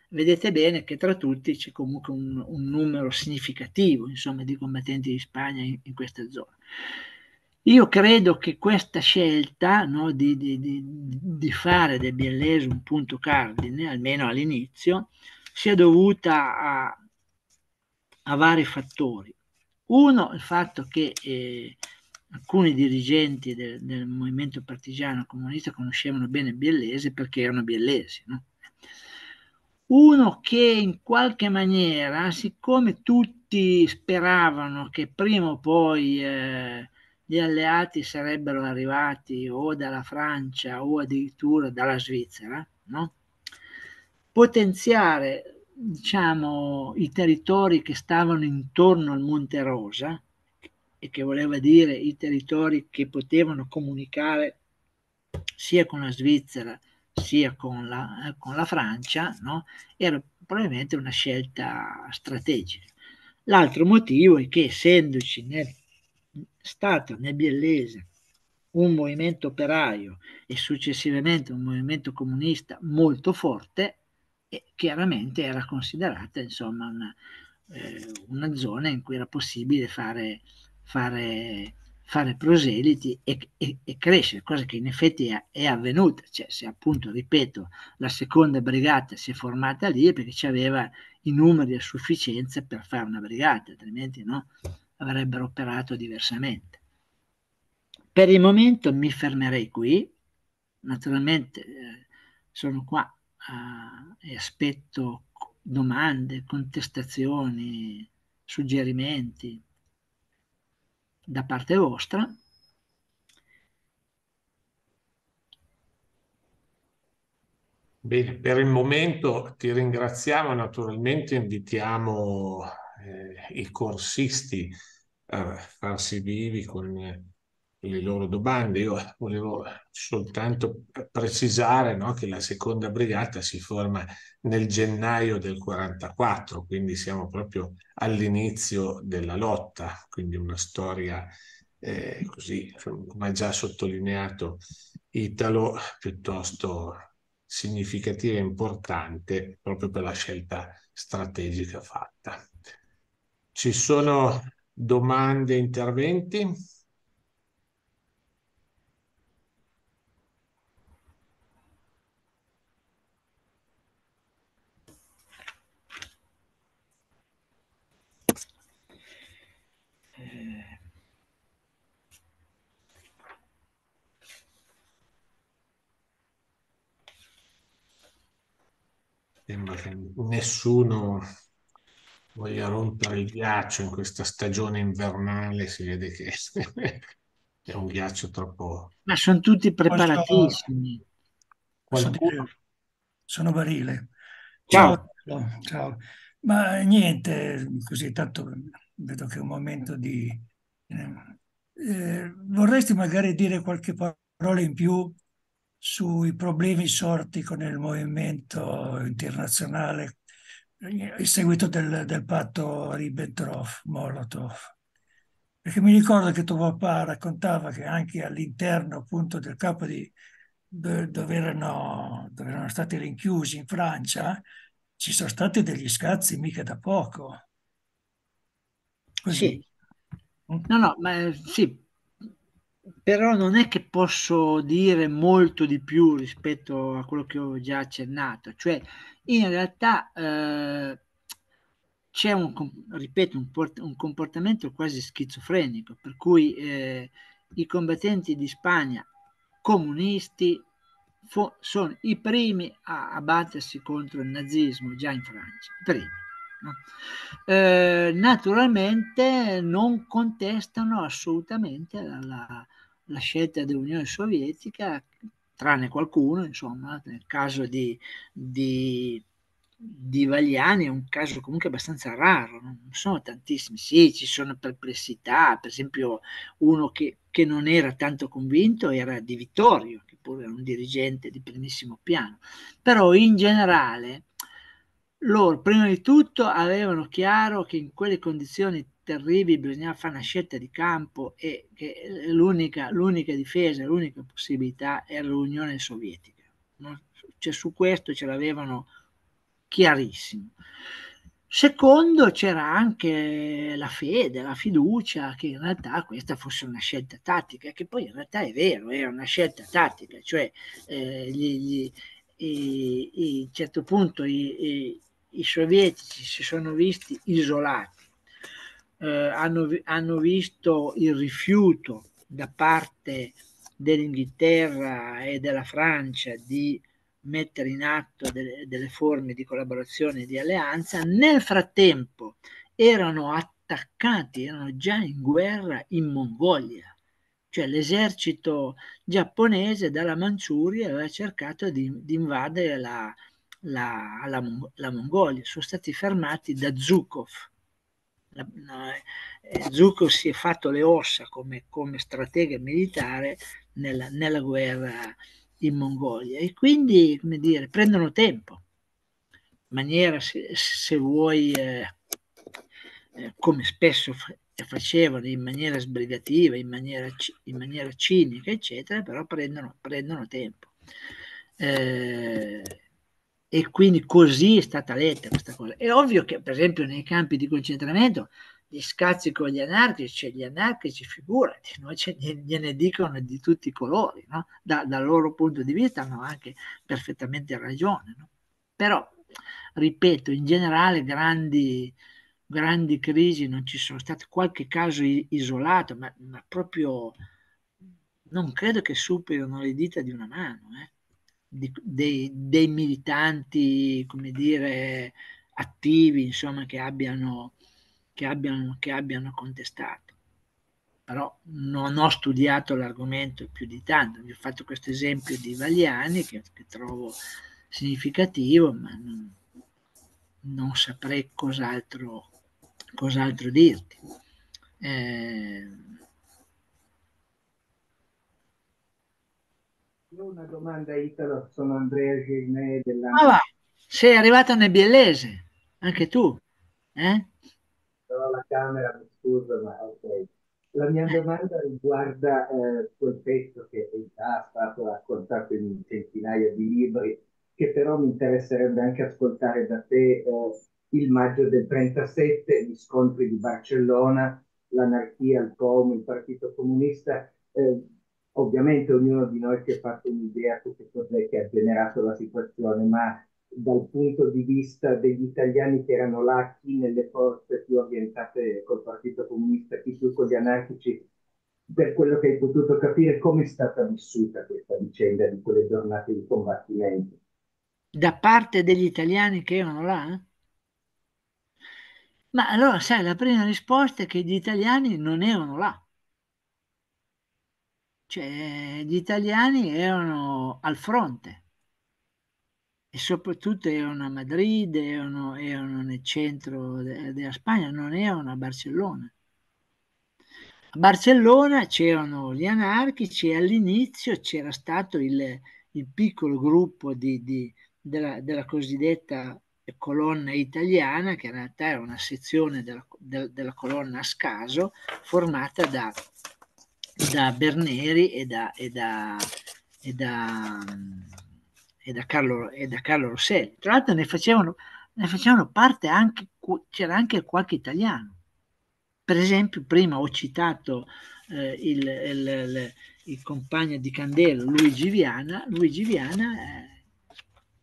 vedete bene che tra tutti c'è comunque un, un numero significativo insomma, di combattenti di Spagna in, in, questa zona. Io credo che questa scelta no, di, di, di, di, fare del Biellese un punto cardine, almeno all'inizio, sia dovuta a, a vari fattori. Uno, il fatto che eh, alcuni dirigenti del, del, movimento partigiano comunista conoscevano bene Biellese perché erano biellesi. No? Uno che in qualche maniera, siccome tutti speravano che prima o poi eh, gli alleati sarebbero arrivati o dalla Francia o addirittura dalla Svizzera, no? potenziare diciamo, i territori che stavano intorno al Monte Rosa, e che voleva dire i territori che potevano comunicare sia con la Svizzera sia con la, eh, con la Francia, no? era probabilmente una scelta strategica. L'altro motivo è che essendoci nel stato nebbiellese un movimento operaio e successivamente un movimento comunista molto forte, e chiaramente era considerata insomma una, eh, una zona in cui era possibile fare fare, fare proseliti e, e, e, crescere, cosa che in effetti è, è, avvenuta, cioè se appunto, ripeto, la seconda brigata si è formata lì perché ci aveva i numeri a sufficienza per fare una brigata, altrimenti no, avrebbero operato diversamente. Per il momento mi fermerei qui, naturalmente eh, sono qua eh, e aspetto domande, contestazioni, suggerimenti da parte vostra Bene, per il momento ti ringraziamo, naturalmente invitiamo eh, i corsisti a farsi vivi con le loro domande. Io volevo soltanto precisare no, che la seconda brigata si forma nel gennaio del 44, quindi siamo proprio all'inizio della lotta, quindi una storia eh, così, come ha già sottolineato Italo, piuttosto significativa e importante proprio per la scelta strategica fatta. Ci sono domande, interventi? sembra che nessuno voglia rompere il ghiaccio in questa stagione invernale, si vede che [laughs] è un ghiaccio troppo... Ma sono tutti preparatissimi. Qualcuno... Sono Barile. Ciao. Ciao. Ciao. Ma niente, così tanto vedo che è un momento di... Eh, vorresti magari dire qualche parola in più sui problemi sorti con il movimento internazionale in seguito del, del patto Ribbentrop-Molotov. Perché mi ricordo che tuo papà raccontava che anche all'interno appunto del capo di dove erano, dove erano stati rinchiusi in Francia, ci sono stati degli scazzi mica da poco. Così. Sì. Mm. No, no, ma eh, sì, però non è che posso dire molto di più rispetto a quello che ho già accennato, cioè in realtà eh, c'è un, ripeto, un, port- un, comportamento quasi schizofrenico, per cui eh, i combattenti di Spagna comunisti fo- sono i primi a, a battersi contro il nazismo già in Francia, i primi. Eh, naturalmente non contestano assolutamente la, la scelta dell'Unione Sovietica, tranne qualcuno, insomma, nel caso di, di, di Vagliani è un caso comunque abbastanza raro, non sono tantissimi, sì, ci sono perplessità, per esempio uno che, che non era tanto convinto era Di Vittorio, che pure era un dirigente di primissimo piano, però in generale loro prima di tutto avevano chiaro che in quelle condizioni terribili bisognava fare una scelta di campo e che eh, l'unica, l'unica difesa, l'unica possibilità era l'Unione Sovietica. Cioè, su questo ce l'avevano chiarissimo. Secondo c'era anche la fede, la fiducia che in realtà questa fosse una scelta tattica, che poi in realtà è vero, era una scelta tattica, cioè eh, gli, gli, i, i, a un certo punto i, i sovietici si sono visti isolati, eh, hanno, hanno, visto il rifiuto da parte dell'Inghilterra e della Francia di mettere in atto delle, delle forme di collaborazione e di alleanza. Nel frattempo erano attaccati, erano già in guerra in Mongolia cioè l'esercito giapponese dalla Manciuria aveva cercato di, di invadere la, Mongolia la, la, la Mongolia, sono stati fermati da Zhukov. La, eh, Zhukov si è fatto le ossa come, come stratega militare nella, nella, guerra in Mongolia e quindi, come dire, prendono tempo, in maniera, se, se vuoi, eh, eh, come spesso facevano in maniera sbrigativa, in maniera, in maniera cinica, eccetera, però prendono, prendono tempo. Eh, e quindi così è stata letta questa cosa. È ovvio che per esempio nei campi di concentramento gli scazzi con gli anarchici, gli anarchici figurati, no? cioè, gliene dicono di tutti i colori, no? da, dal loro punto di vista hanno anche perfettamente ragione. No? Però, ripeto, in generale grandi, grandi crisi non ci sono state, qualche caso isolato, ma, ma proprio non credo che superino le dita di una mano. Eh? di, dei, dei, militanti, come dire, attivi, insomma, che abbiano, che abbiano, che abbiano contestato. Però non ho studiato l'argomento più di tanto, vi ho fatto questo esempio di Vagliani che, che trovo significativo, ma non, non saprei cos'altro, cos'altro dirti. Eh, Io una domanda Italo, sono Andrea Gine della... Ah, va. sei arrivata nel biellese, anche tu, eh? Sono alla camera, mi scuso, ma ok. La mia eh. domanda riguarda eh, quel pezzo che è già stato raccontato in centinaia di libri, che però mi interesserebbe anche ascoltare da te eh, il maggio del 37, gli scontri di Barcellona, l'anarchia, il POM, il Partito Comunista. Eh, ovviamente ognuno di noi si è fatto un'idea su che cos'è che ha generato la situazione, ma dal punto di vista degli italiani che erano là, chi nelle forze più orientate col Partito Comunista, chi più con gli anarchici, per quello che hai potuto capire, come è stata vissuta questa vicenda di quelle giornate di combattimento? Da parte degli italiani che erano là? Ma allora, sai, la prima risposta è che gli italiani non erano là cioè, gli italiani erano al fronte e soprattutto erano a Madrid, erano, erano nel centro de della Spagna, non erano a Barcellona. A Barcellona c'erano gli anarchici e all'inizio c'era stato il, il, piccolo gruppo di, di, della, della, cosiddetta colonna italiana, che in realtà era una sezione della, de della colonna a scaso, formata da da Berneri e da, e da, e da, e da Carlo, e da Carlo Rosselli. Tra l'altro ne facevano, ne facevano parte anche, c'era anche qualche italiano. Per esempio, prima ho citato eh, il, il, il, il, compagno di Candelo, Luigi Viana. Luigi Viana eh,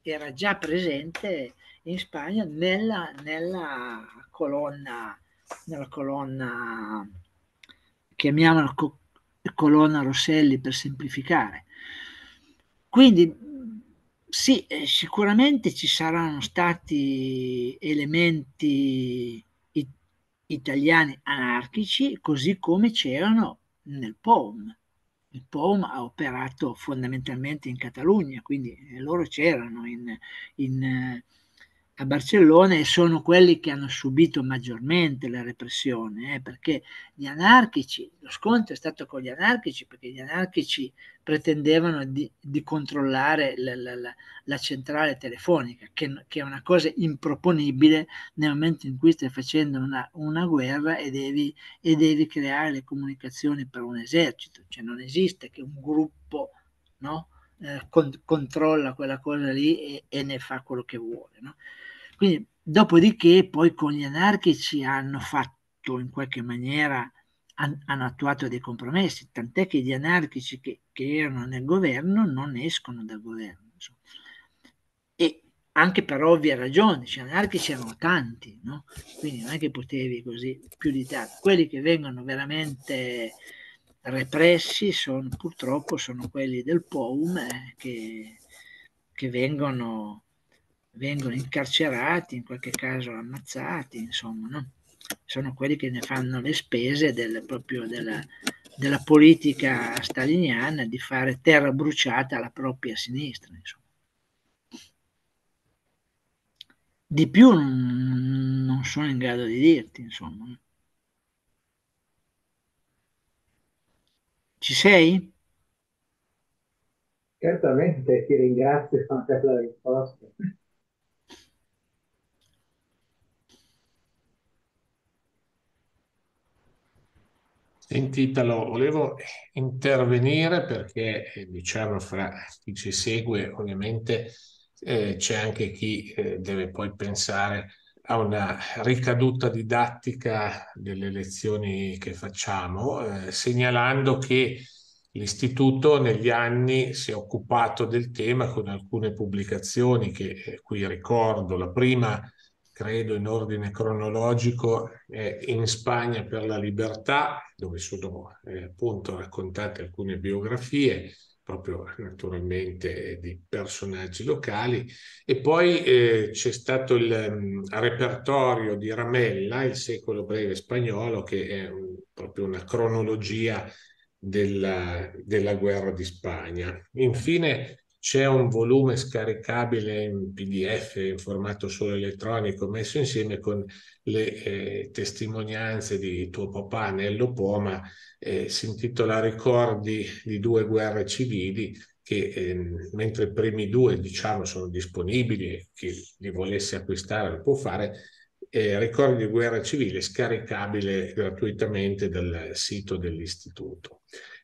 era già presente in Spagna nella, nella colonna, nella colonna chiamiamola co- colonna Rosselli per semplificare. Quindi sì, eh, sicuramente ci saranno stati elementi it italiani anarchici, così come c'erano nel POM. Il POM ha operato fondamentalmente in Catalogna, quindi loro c'erano in, in a Barcellona e sono quelli che hanno subito maggiormente la repressione, eh, perché gli anarchici, lo scontro è stato con gli anarchici, perché gli anarchici pretendevano di, di controllare la, la, la, la, centrale telefonica, che, che, è una cosa improponibile nel momento in cui stai facendo una, una guerra e devi, e devi, creare le comunicazioni per un esercito, cioè non esiste che un gruppo... No? Eh, con, controlla quella cosa lì e, e, ne fa quello che vuole. No? Quindi, dopodiché, poi con gli anarchici hanno fatto in qualche maniera, han, hanno attuato dei compromessi, tant'è che gli anarchici che, che erano nel governo non escono dal governo. Insomma. E anche per ovvie ragioni, cioè anarchici erano tanti, no? quindi non è che potevi così più di tanto. Quelli che vengono veramente repressi sono, purtroppo sono quelli del POUM eh, che, che vengono vengono incarcerati, in qualche caso ammazzati, insomma, no? sono quelli che ne fanno le spese del, proprio della, della, politica staliniana di fare terra bruciata alla propria sinistra. Insomma. Di più non sono in grado di dirti, insomma. Ci sei? Certamente ti ringrazio per la risposta. Senti Italo, volevo intervenire perché eh, diciamo fra chi ci segue ovviamente eh, c'è anche chi eh, deve poi pensare a una ricaduta didattica delle lezioni che facciamo, eh, segnalando che l'istituto negli anni si è occupato del tema con alcune pubblicazioni che eh, qui ricordo, la prima credo in ordine cronologico, eh, in Spagna per la libertà, dove sono eh, appunto raccontate alcune biografie, proprio naturalmente eh, di personaggi locali. E poi eh, c'è stato il um, repertorio di Ramella, il secolo breve spagnolo, che è un, proprio una cronologia della, della guerra di Spagna. Infine c'è un volume scaricabile in PDF in formato solo elettronico messo insieme con le eh, testimonianze di tuo papà Nello Poma, eh, si intitola Ricordi di due guerre civili che eh, mentre i primi due diciamo sono disponibili, chi li volesse acquistare lo può fare, eh, Ricordi di guerra civile scaricabile gratuitamente dal sito dell'istituto.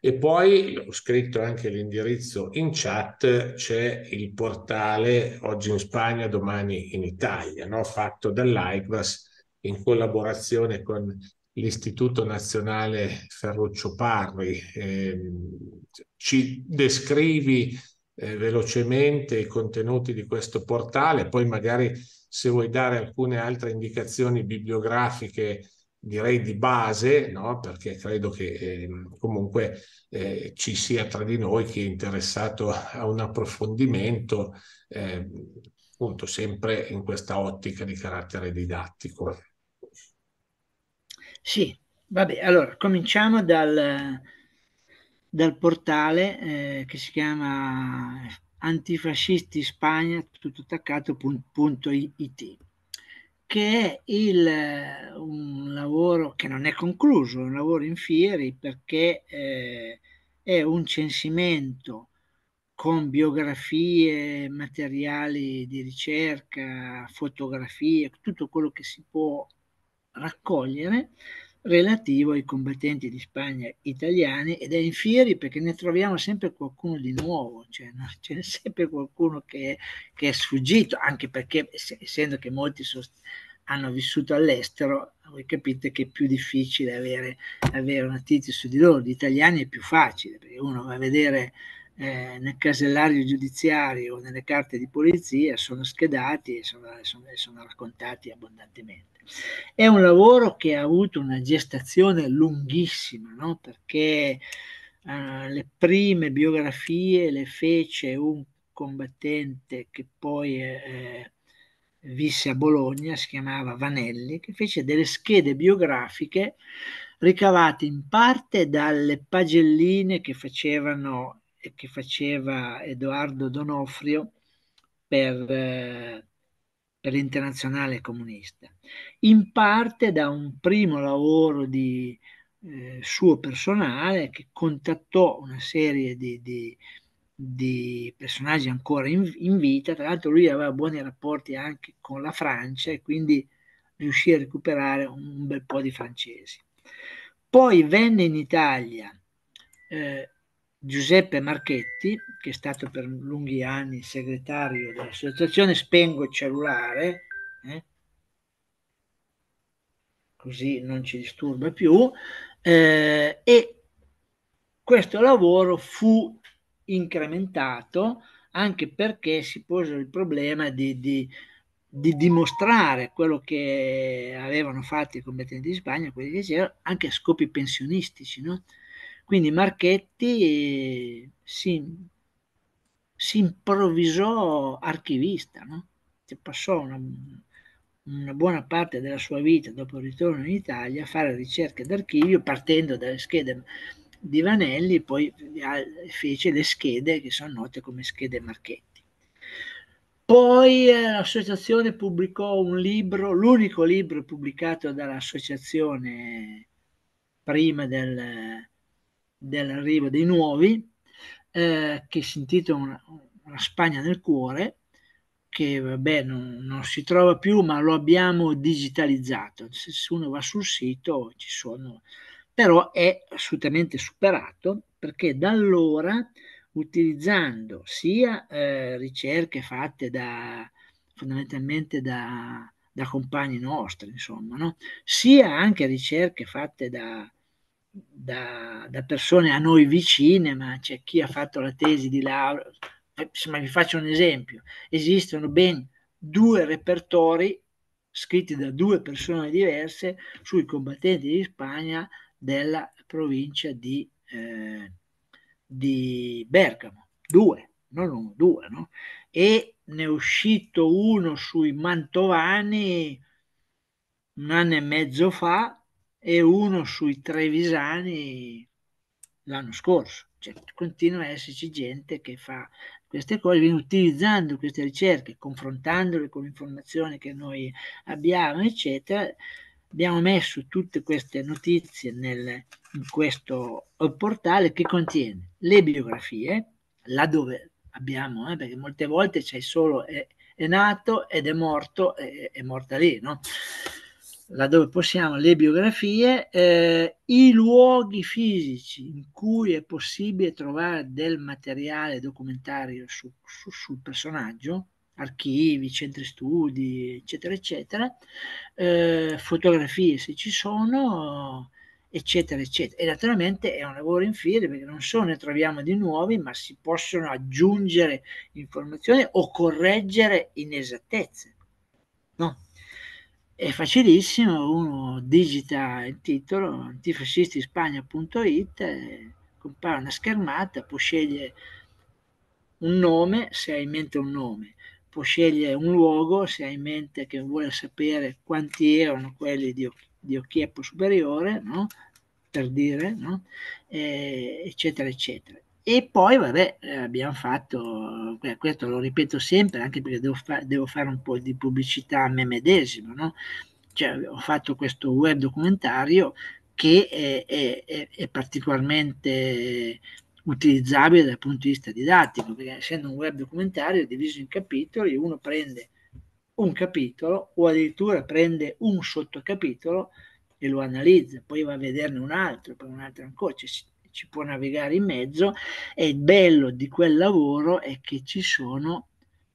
E poi ho scritto anche l'indirizzo in chat, c'è il portale oggi in Spagna, domani in Italia, no? fatto dall'AICVAS in collaborazione con l'Istituto Nazionale Ferruccio Parri. Eh, ci descrivi eh, velocemente i contenuti di questo portale, poi magari se vuoi dare alcune altre indicazioni bibliografiche direi di base, no? perché credo che eh, comunque eh, ci sia tra di noi chi è interessato a un approfondimento, eh, appunto sempre in questa ottica di carattere didattico. Sì, vabbè, allora cominciamo dal, dal portale eh, che si chiama antifascistispagna.it che è il, un lavoro che non è concluso, è un lavoro in fieri perché eh, è un censimento con biografie, materiali di ricerca, fotografie, tutto quello che si può raccogliere relativo ai combattenti di Spagna italiani ed è in fieri perché ne troviamo sempre qualcuno di nuovo, cioè no? [laughs] c'è sempre qualcuno che, che, è sfuggito, anche perché essendo che molti sost- hanno vissuto all'estero, voi capite che è più difficile avere, avere una su di loro, di italiani è più facile, perché uno va a vedere eh, nel casellario giudiziario o nelle carte di polizia sono schedati e sono, sono, sono raccontati abbondantemente. È un lavoro che ha avuto una gestazione lunghissima, no? perché eh, le prime biografie le fece un combattente che poi eh, eh visse a Bologna, si chiamava Vanelli, che fece delle schede biografiche ricavate in parte dalle pagelline che facevano che faceva Edoardo Donofrio per, eh, per l'internazionale comunista, in parte da un primo lavoro di, eh, suo personale che contattò una serie di, di, di personaggi ancora in, in, vita, tra l'altro lui aveva buoni rapporti anche con la Francia e quindi riuscì a recuperare un bel po' di francesi. Poi venne in Italia eh, Giuseppe Marchetti, che è stato per lunghi anni segretario dell'associazione Spengo il cellulare, eh? così non ci disturba più, eh, e questo lavoro fu incrementato anche perché si pose il problema di, di, di dimostrare quello che avevano fatto i combattenti di Spagna, quelli che c'erano, anche a scopi pensionistici, no? Quindi Marchetti si, si improvvisò archivista, no? passò una, una buona parte della sua vita dopo il ritorno in Italia a fare ricerche d'archivio partendo dalle schede di Vanelli, poi fece le schede che sono note come schede Marchetti. Poi eh, l'associazione pubblicò un libro, l'unico libro pubblicato dall'associazione prima del, dell'arrivo dei nuovi, eh, che si intitola una, una, Spagna nel cuore, che vabbè non, non, si trova più, ma lo abbiamo digitalizzato. Se uno va sul sito ci sono, però è assolutamente superato perché da allora utilizzando sia eh, ricerche fatte da, fondamentalmente da, da compagni nostri, insomma, no? sia anche ricerche fatte da, da, da, persone a noi vicine, ma c'è chi ha fatto la tesi di laurea. Ma vi faccio un esempio: esistono ben due repertori scritti da due persone diverse sui combattenti di Spagna della provincia di, eh, di Bergamo. Due, non uno, due, no? E ne è uscito uno sui Mantovani un anno e mezzo fa, e uno sui trevisani l'anno scorso. Cioè, continua a esserci gente che fa queste cose, quindi utilizzando queste ricerche, confrontandole con informazioni che noi abbiamo, eccetera, abbiamo messo tutte queste notizie nel, in questo portale che contiene le biografie, laddove abbiamo, eh, perché molte volte c'è solo è, è, nato ed è morto, è, è morta lì, no? laddove possiamo, le biografie, eh, i luoghi fisici in cui è possibile trovare del materiale documentario su, su, sul personaggio, archivi, centri studi, eccetera, eccetera, eh, fotografie se ci sono, eccetera, eccetera. E naturalmente è un lavoro in infine perché non solo ne troviamo di nuovi, ma si possono aggiungere informazioni o correggere inesattezze. No? È facilissimo, uno digita il titolo antifascistispagna.it, compare una schermata, può scegliere un nome se hai in mente un nome, può scegliere un luogo se hai in mente che vuole sapere quanti erano quelli di, di Occhieppo Superiore, no? per dire, no? eh, eccetera, eccetera. E poi, vabbè, eh, abbiamo fatto, questo lo ripeto sempre, anche perché devo, fa- devo fare un po' di pubblicità a me medesimo, no? Cioè, ho fatto questo web documentario che è, è, è particolarmente utilizzabile dal punto di vista didattico, perché essendo un web documentario è diviso in capitoli, uno prende un capitolo o addirittura prende un sottocapitolo e lo analizza, poi va a vederne un altro, poi un altro ancora, cioè, ci può navigare in mezzo e il bello di quel lavoro è che ci sono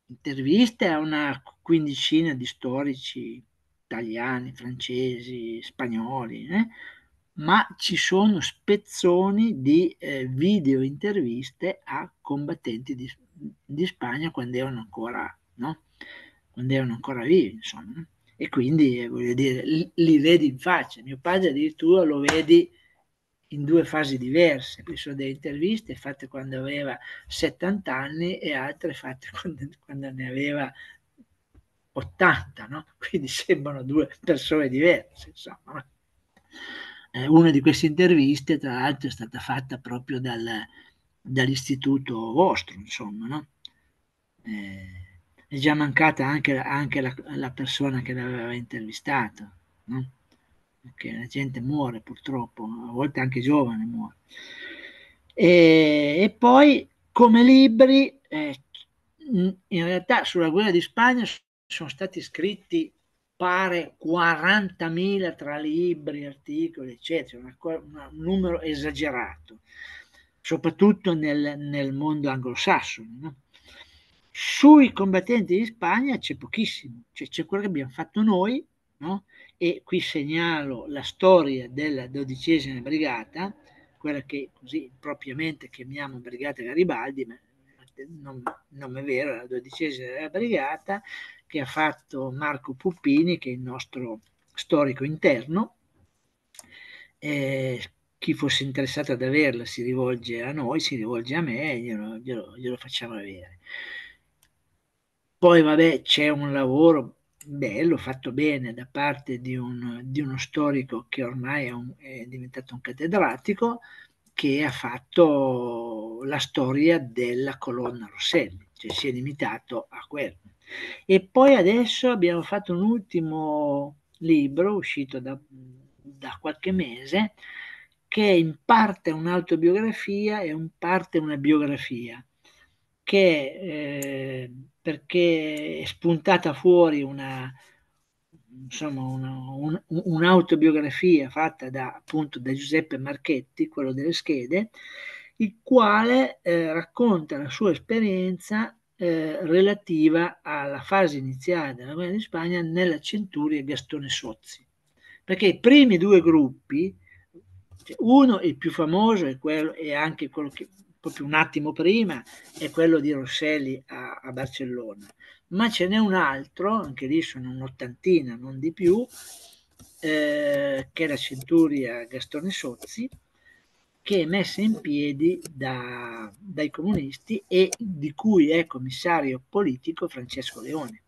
interviste a una quindicina di storici italiani, francesi, spagnoli, eh? ma ci sono spezzoni di eh, video interviste a combattenti di, di Spagna quando erano ancora, no? quando erano ancora vivi, insomma. Eh. E quindi, eh, voglio dire, li, li vedi in faccia. Mio padre addirittura lo vedi in due fasi diverse, poi sono delle interviste fatte quando aveva 70 anni e altre fatte [laughs] quando, quando ne aveva 80, no? [laughs] quindi sembrano due persone diverse. Insomma. Eh, una di queste interviste, tra l'altro, è stata fatta proprio dal, dall'istituto vostro, insomma. No? Eh, è già mancata anche, anche la, la persona che l'aveva intervistato. No? perché la gente muore purtroppo, a volte anche giovane muore. E, e poi come libri, eh, in realtà sulla guerra di Spagna sono stati scritti pare 40.000 tra libri, articoli, eccetera, una, una, un numero esagerato, soprattutto nel, nel mondo anglosassone. No? Sui combattenti di Spagna c'è pochissimo, cioè, c'è quello che abbiamo fatto noi no? e qui segnalo la storia della dodicesima brigata, quella che così propriamente chiamiamo brigata Garibaldi, ma non, non è vero, la dodicesima brigata che ha fatto Marco Puppini, che è il nostro storico interno. Eh, chi fosse interessato ad averla si rivolge a noi, si rivolge a me e glielo, glielo, glielo facciamo avere. Poi vabbè c'è un lavoro bello, fatto bene da parte di, un, di uno storico che ormai è, un, è, diventato un cattedratico, che ha fatto la storia della colonna Rosselli, cioè si è limitato a quello. E poi adesso abbiamo fatto un ultimo libro uscito da, da qualche mese, che è in parte un'autobiografia e in parte una biografia perché, eh, perché è spuntata fuori una, insomma, una, un, un'autobiografia fatta da, appunto, da Giuseppe Marchetti, quello delle schede, il quale eh, racconta la sua esperienza eh, relativa alla fase iniziale della guerra di Spagna nella Centuria Gastone Sozzi. Perché i primi due gruppi, cioè, uno, il più famoso, è, quello, è anche quello che proprio un attimo prima, è quello di Rosselli a, a Barcellona. Ma ce n'è un altro, anche lì sono un'ottantina, non di più, eh, che è la Centuria Gastone Sozzi, che è messa in piedi da, dai comunisti e di cui è commissario politico Francesco Leone,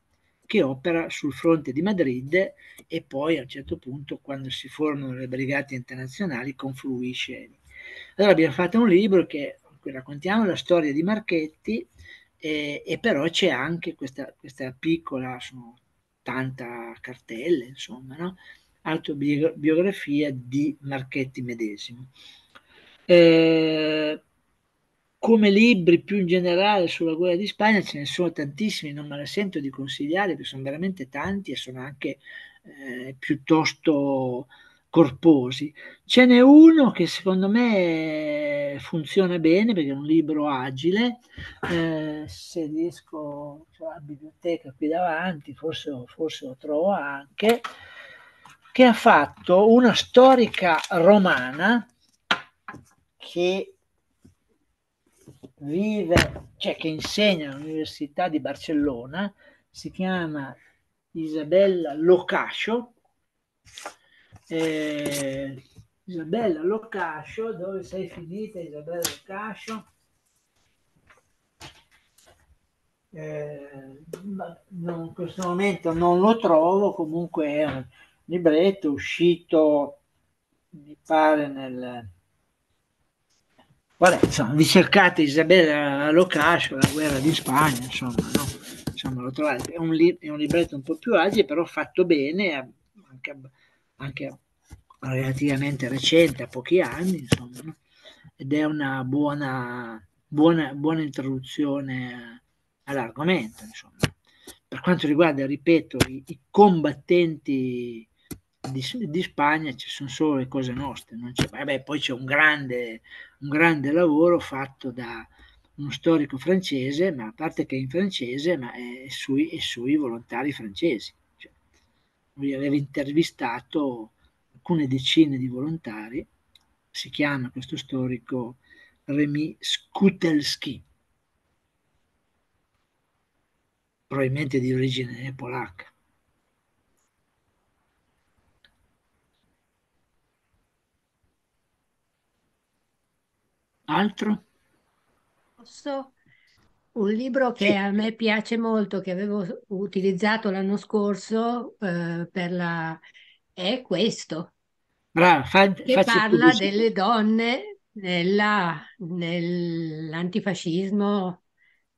che opera sul fronte di Madrid e poi a un certo punto, quando si formano le brigate internazionali, confluisce. Allora abbiamo fatto un libro che raccontiamo la storia di Marchetti e, e però c'è anche questa, questa, piccola, sono 80 cartelle, insomma, no? autobiografia di Marchetti medesimo. Eh, come libri più in generale sulla guerra di Spagna ce ne sono tantissimi, non me la sento di consigliare perché sono veramente tanti e sono anche eh, piuttosto corposi. Ce n'è uno che secondo me funziona bene perché è un libro agile, eh, se riesco, ho cioè, la biblioteca qui davanti, forse, forse lo trovo anche, che ha fatto una storica romana che vive, cioè che insegna all'Università di Barcellona, si chiama Isabella Locascio eh, Isabella Locascio, dove sei finita Isabella Locascio? Eh, non, in questo momento non lo trovo, comunque è un libretto uscito, mi pare, nel... Vabbè, insomma, vi cercate Isabella Locascio, la guerra di Spagna, insomma, no? insomma lo trovate. È un, li- è un libretto un po' più agile, però fatto bene, eh, anche abbastanza anche relativamente recente, a pochi anni, insomma, ed è una buona, buona, buona introduzione all'argomento. Insomma. Per quanto riguarda, ripeto, i, i combattenti di, di, Spagna ci sono solo le cose nostre, vabbè, poi c'è un grande, un grande lavoro fatto da, uno storico francese, ma a parte che è in francese, ma è sui, è sui volontari francesi lui aveva intervistato alcune decine di volontari, si chiama questo storico Remy Skutelski, probabilmente di origine polacca. Altro? Posso un libro che sì. a me piace molto, che avevo utilizzato l'anno scorso eh, per la... è questo. Brava, fa, che parla così. delle donne nella, nell'antifascismo,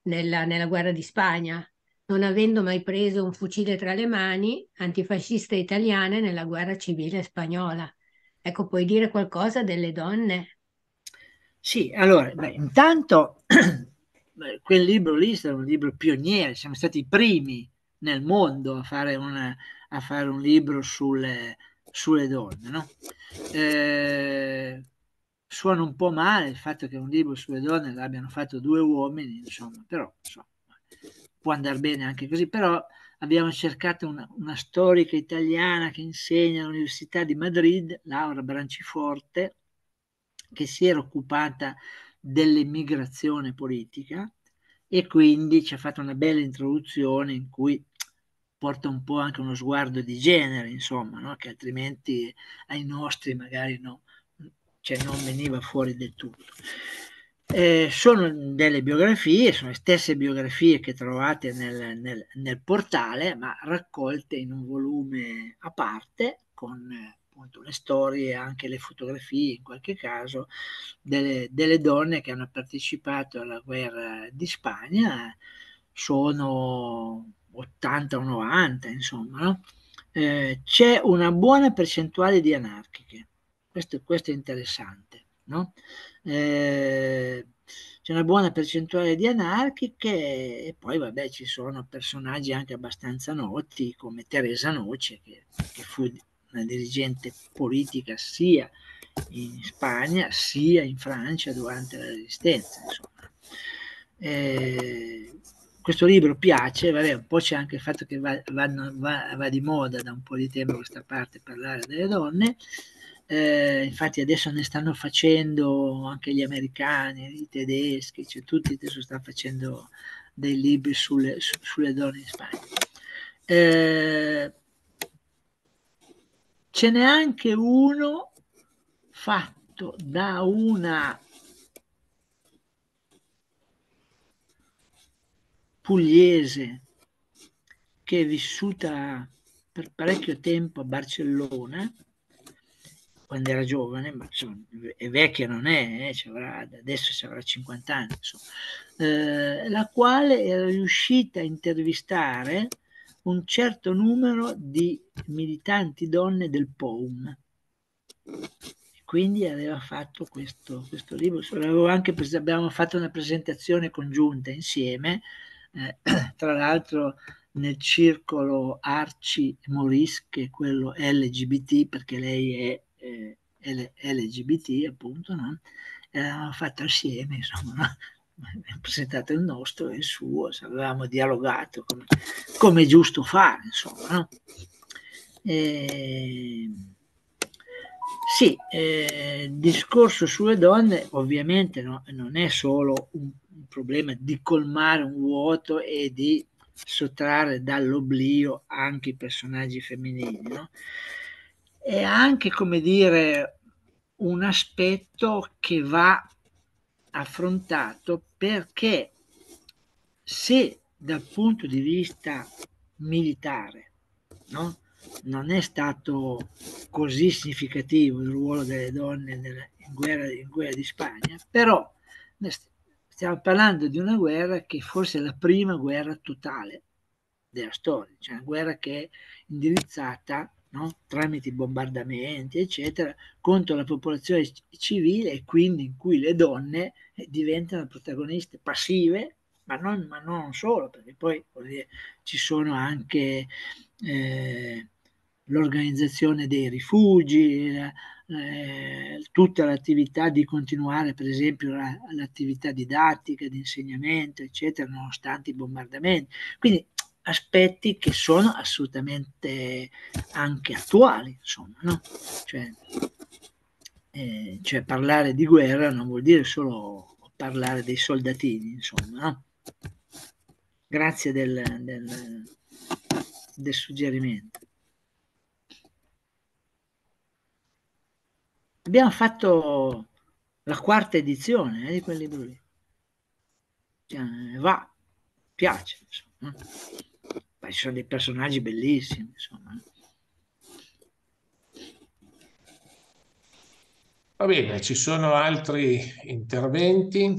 nella, nella guerra di Spagna non avendo mai preso un fucile tra le mani, antifasciste italiane nella guerra civile spagnola. Ecco, puoi dire qualcosa delle donne? Sì, allora, beh, intanto [clears throat] quel libro lì è stato un libro pioniere, siamo stati i primi nel mondo a fare, una, a fare un libro sulle, sulle donne. No? Eh, suona un po' male il fatto che un libro sulle donne l'abbiano fatto due uomini, insomma, però insomma, può andare bene anche così, però abbiamo cercato una, una storica italiana che insegna all'Università di Madrid, Laura Branciforte, che si era occupata dell'immigrazione politica e quindi ci ha fatto una bella introduzione in cui porta un po' anche uno sguardo di genere, insomma, no? che altrimenti ai nostri magari no, cioè non veniva fuori del tutto. Eh, sono delle biografie, sono le stesse biografie che trovate nel, nel, nel portale, ma raccolte in un volume a parte con appunto le storie e anche le fotografie in qualche caso delle, delle, donne che hanno partecipato alla guerra di Spagna sono 80 o 90 insomma no? eh, c'è una buona percentuale di anarchiche questo, questo è interessante no? eh, c'è una buona percentuale di anarchiche e poi vabbè ci sono personaggi anche abbastanza noti come Teresa Noce che, che fu una dirigente politica sia in Spagna sia in Francia durante la resistenza. Eh, questo libro piace, vabbè, un po' c'è anche il fatto che va, va, va, va di moda da un po' di tempo a questa parte parlare delle donne, eh, infatti adesso ne stanno facendo anche gli americani, i tedeschi, cioè tutti adesso stanno facendo dei libri sulle, su, sulle donne in Spagna. Eh, ce n'è anche uno fatto da una pugliese che è vissuta per parecchio tempo a Barcellona, quando era giovane, ma insomma, è vecchia non è, eh, avrà, adesso ci avrà 50 anni, eh, la quale era riuscita a intervistare un certo numero di militanti donne del POUM. Quindi aveva fatto questo, questo libro, anche, abbiamo fatto una presentazione congiunta insieme, eh, [clears throat] tra l'altro nel circolo Arci Moris, che è quello LGBT, perché lei è eh, LGBT appunto, no? eravamo fatto assieme, insomma, no? abbiamo presentato il nostro e il suo, avevamo dialogato come, come è giusto fare, insomma. No? E, ehm, sì, eh, il discorso sulle donne ovviamente no, non è solo un, un, problema di colmare un vuoto e di sottrarre dall'oblio anche i personaggi femminili, no? è anche come dire un aspetto che va affrontato perché se dal punto di vista militare no? non è stato così significativo il ruolo delle donne nella, in, guerra, in guerra di Spagna, però stiamo parlando di una guerra che forse è la prima guerra totale della storia, cioè una guerra che è indirizzata no? tramite i bombardamenti, eccetera, contro la popolazione civile e quindi in cui le donne eh, diventano protagoniste passive, ma non, ma non solo, perché poi dire, ci sono anche eh, l'organizzazione dei rifugi, eh, tutta l'attività di continuare per esempio l'attività didattica, di insegnamento, eccetera, nonostante i bombardamenti. Quindi aspetti che sono assolutamente anche attuali, insomma, no? cioè, eh, cioè, parlare di guerra non vuol dire solo parlare dei soldatini, insomma, no? Grazie del, del, del suggerimento. Abbiamo fatto la quarta edizione eh, di quel libro lì. Cioè, va, piace. Insomma. Poi ci sono dei personaggi bellissimi, insomma. Va bene, ci sono altri interventi?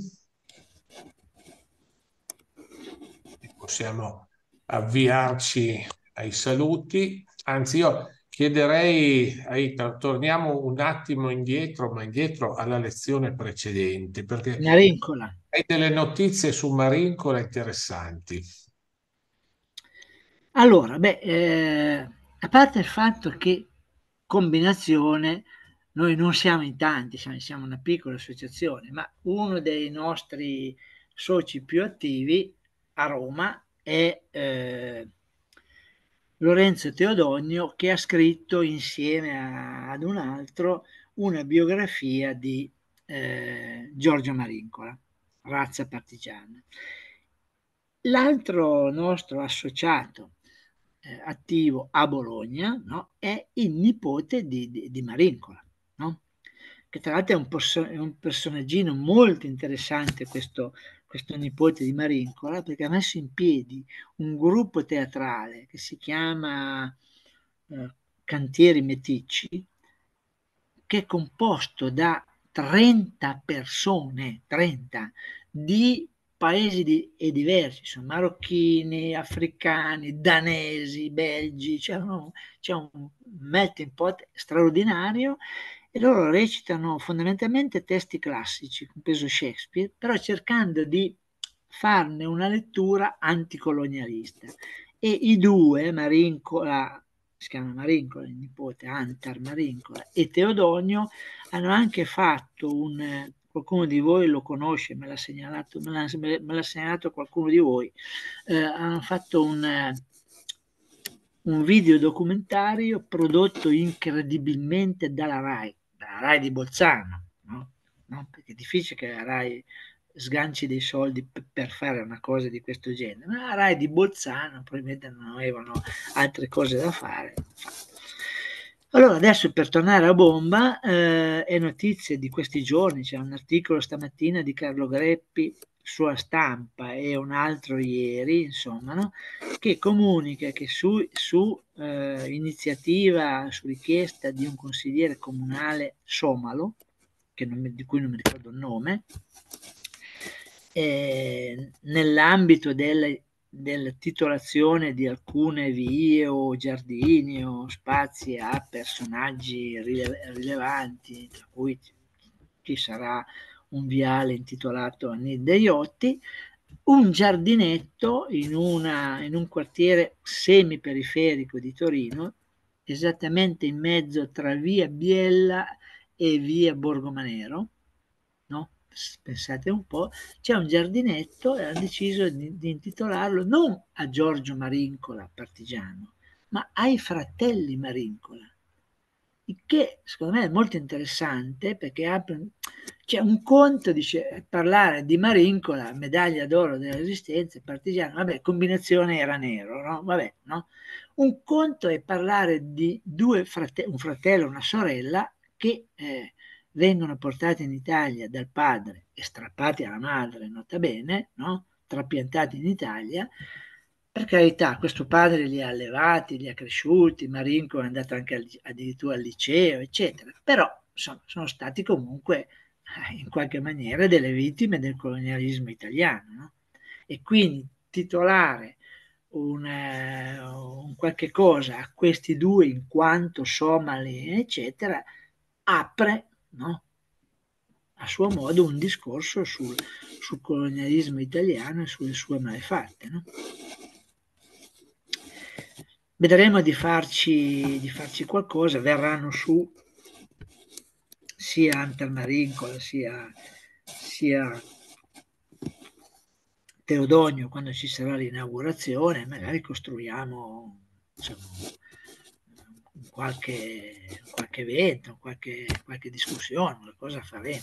Possiamo avviarci ai saluti. Anzi, io chiederei a torniamo un attimo indietro, ma indietro alla lezione precedente, perché Marincola. hai delle notizie su Marincola interessanti. Allora, beh, eh, a parte il fatto che combinazione noi non siamo in tanti, siamo una piccola associazione, ma uno dei nostri soci più attivi a Roma è eh, Lorenzo Teodonio che ha scritto insieme a, ad un altro una biografia di eh, Giorgio Marincola, razza partigiana. L'altro nostro associato eh, attivo a Bologna, no? è il nipote di, di, di Marincola, no? che tra l'altro è un, perso- è un personaggino molto interessante questo, questo nipote di Marincola, perché ha messo in piedi un gruppo teatrale che si chiama eh, Cantieri Meticci, che è composto da 30 persone, 30, di paesi di, e diversi, sono marocchini, africani, danesi, belgi, c'è, uno, c'è un melting pot straordinario e loro recitano fondamentalmente testi classici, compreso Shakespeare, però cercando di farne una lettura anticolonialista. E i due, Marincola, si chiama Marincola, il nipote Antar Marincola, e Teodonio, hanno anche fatto un qualcuno di voi lo conosce, me l'ha segnalato, me l'ha, me l'ha segnalato qualcuno di voi, eh, hanno fatto un, un video documentario prodotto incredibilmente dalla RAI, dalla RAI di Bolzano, no? No? perché è difficile che la RAI sganci dei soldi per fare una cosa di questo genere. Ma la RAI di Bolzano probabilmente non avevano altre cose da fare. Infatti. Allora, adesso per tornare a bomba, eh, è notizia di questi giorni, c'è un articolo stamattina di Carlo Greppi sulla stampa e un altro ieri, insomma, no? che comunica che su, su eh, iniziativa, su richiesta di un consigliere comunale somalo, non, di cui non mi ricordo il nome, eh, nell'ambito delle della titolazione di alcune vie o giardini o spazi a personaggi rile- rilevanti, tra cui ci sarà un viale intitolato a Niddeiotti, un giardinetto in, una, in un quartiere semiperiferico di Torino, esattamente in mezzo tra via Biella e via Borgomanero, no? pensate un po', c'è un giardinetto e hanno deciso di, di intitolarlo non a Giorgio Marincola, partigiano, ma ai fratelli Marincola. Il che secondo me è molto interessante perché apre, cioè un conto dice parlare di Marincola, medaglia d'oro della resistenza, partigiano, vabbè, combinazione era nero, no? Vabbè, no? Un conto è parlare di due fratelli, un fratello e una sorella che eh, vengono portati in Italia dal padre e strappati alla madre, notabene, no? trapiantati in Italia, per carità, questo padre li ha allevati, li ha cresciuti, Marinco è andato anche al, addirittura al liceo, eccetera, però sono, sono stati comunque eh, in qualche maniera delle vittime del colonialismo italiano. No? E quindi titolare un, eh, un, qualche cosa a questi due in quanto somali, eccetera, apre no, a suo modo un discorso sul, sul colonialismo italiano e sulle sue malefatte. No? Vedremo di farci, di farci qualcosa, verranno su sia Antermarincola sia, sia Teodonio quando ci sarà l'inaugurazione, magari costruiamo diciamo, qualche, qualche evento, qualche, qualche discussione, qualcosa faremo.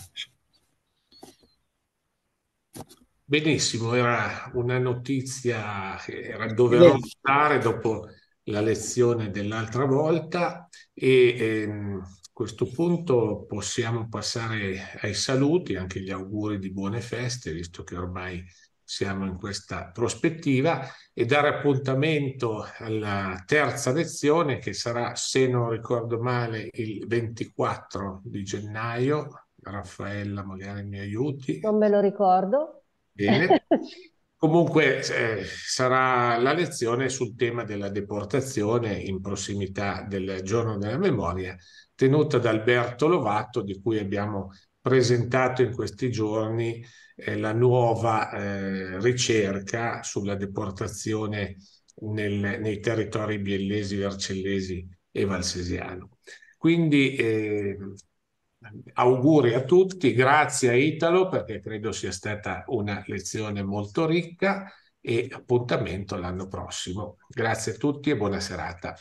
Benissimo, era una notizia che era doverosa dare dopo la lezione dell'altra volta e ehm, a questo punto possiamo passare ai saluti, anche gli auguri di buone feste, visto che ormai siamo in questa prospettiva e dare appuntamento alla terza lezione che sarà, se non ricordo male, il 24 di gennaio. Raffaella magari mi aiuti. Non me lo ricordo. Bene. [laughs] Comunque eh, sarà la lezione sul tema della deportazione in prossimità del giorno della memoria, tenuta da Alberto Lovato, di cui abbiamo presentato in questi giorni eh, la nuova eh, ricerca sulla deportazione nel, nei territori biellesi, vercellesi e valsesiano. Quindi eh, auguri a tutti, grazie a Italo perché credo sia stata una lezione molto ricca e appuntamento l'anno prossimo. Grazie a tutti e buona serata.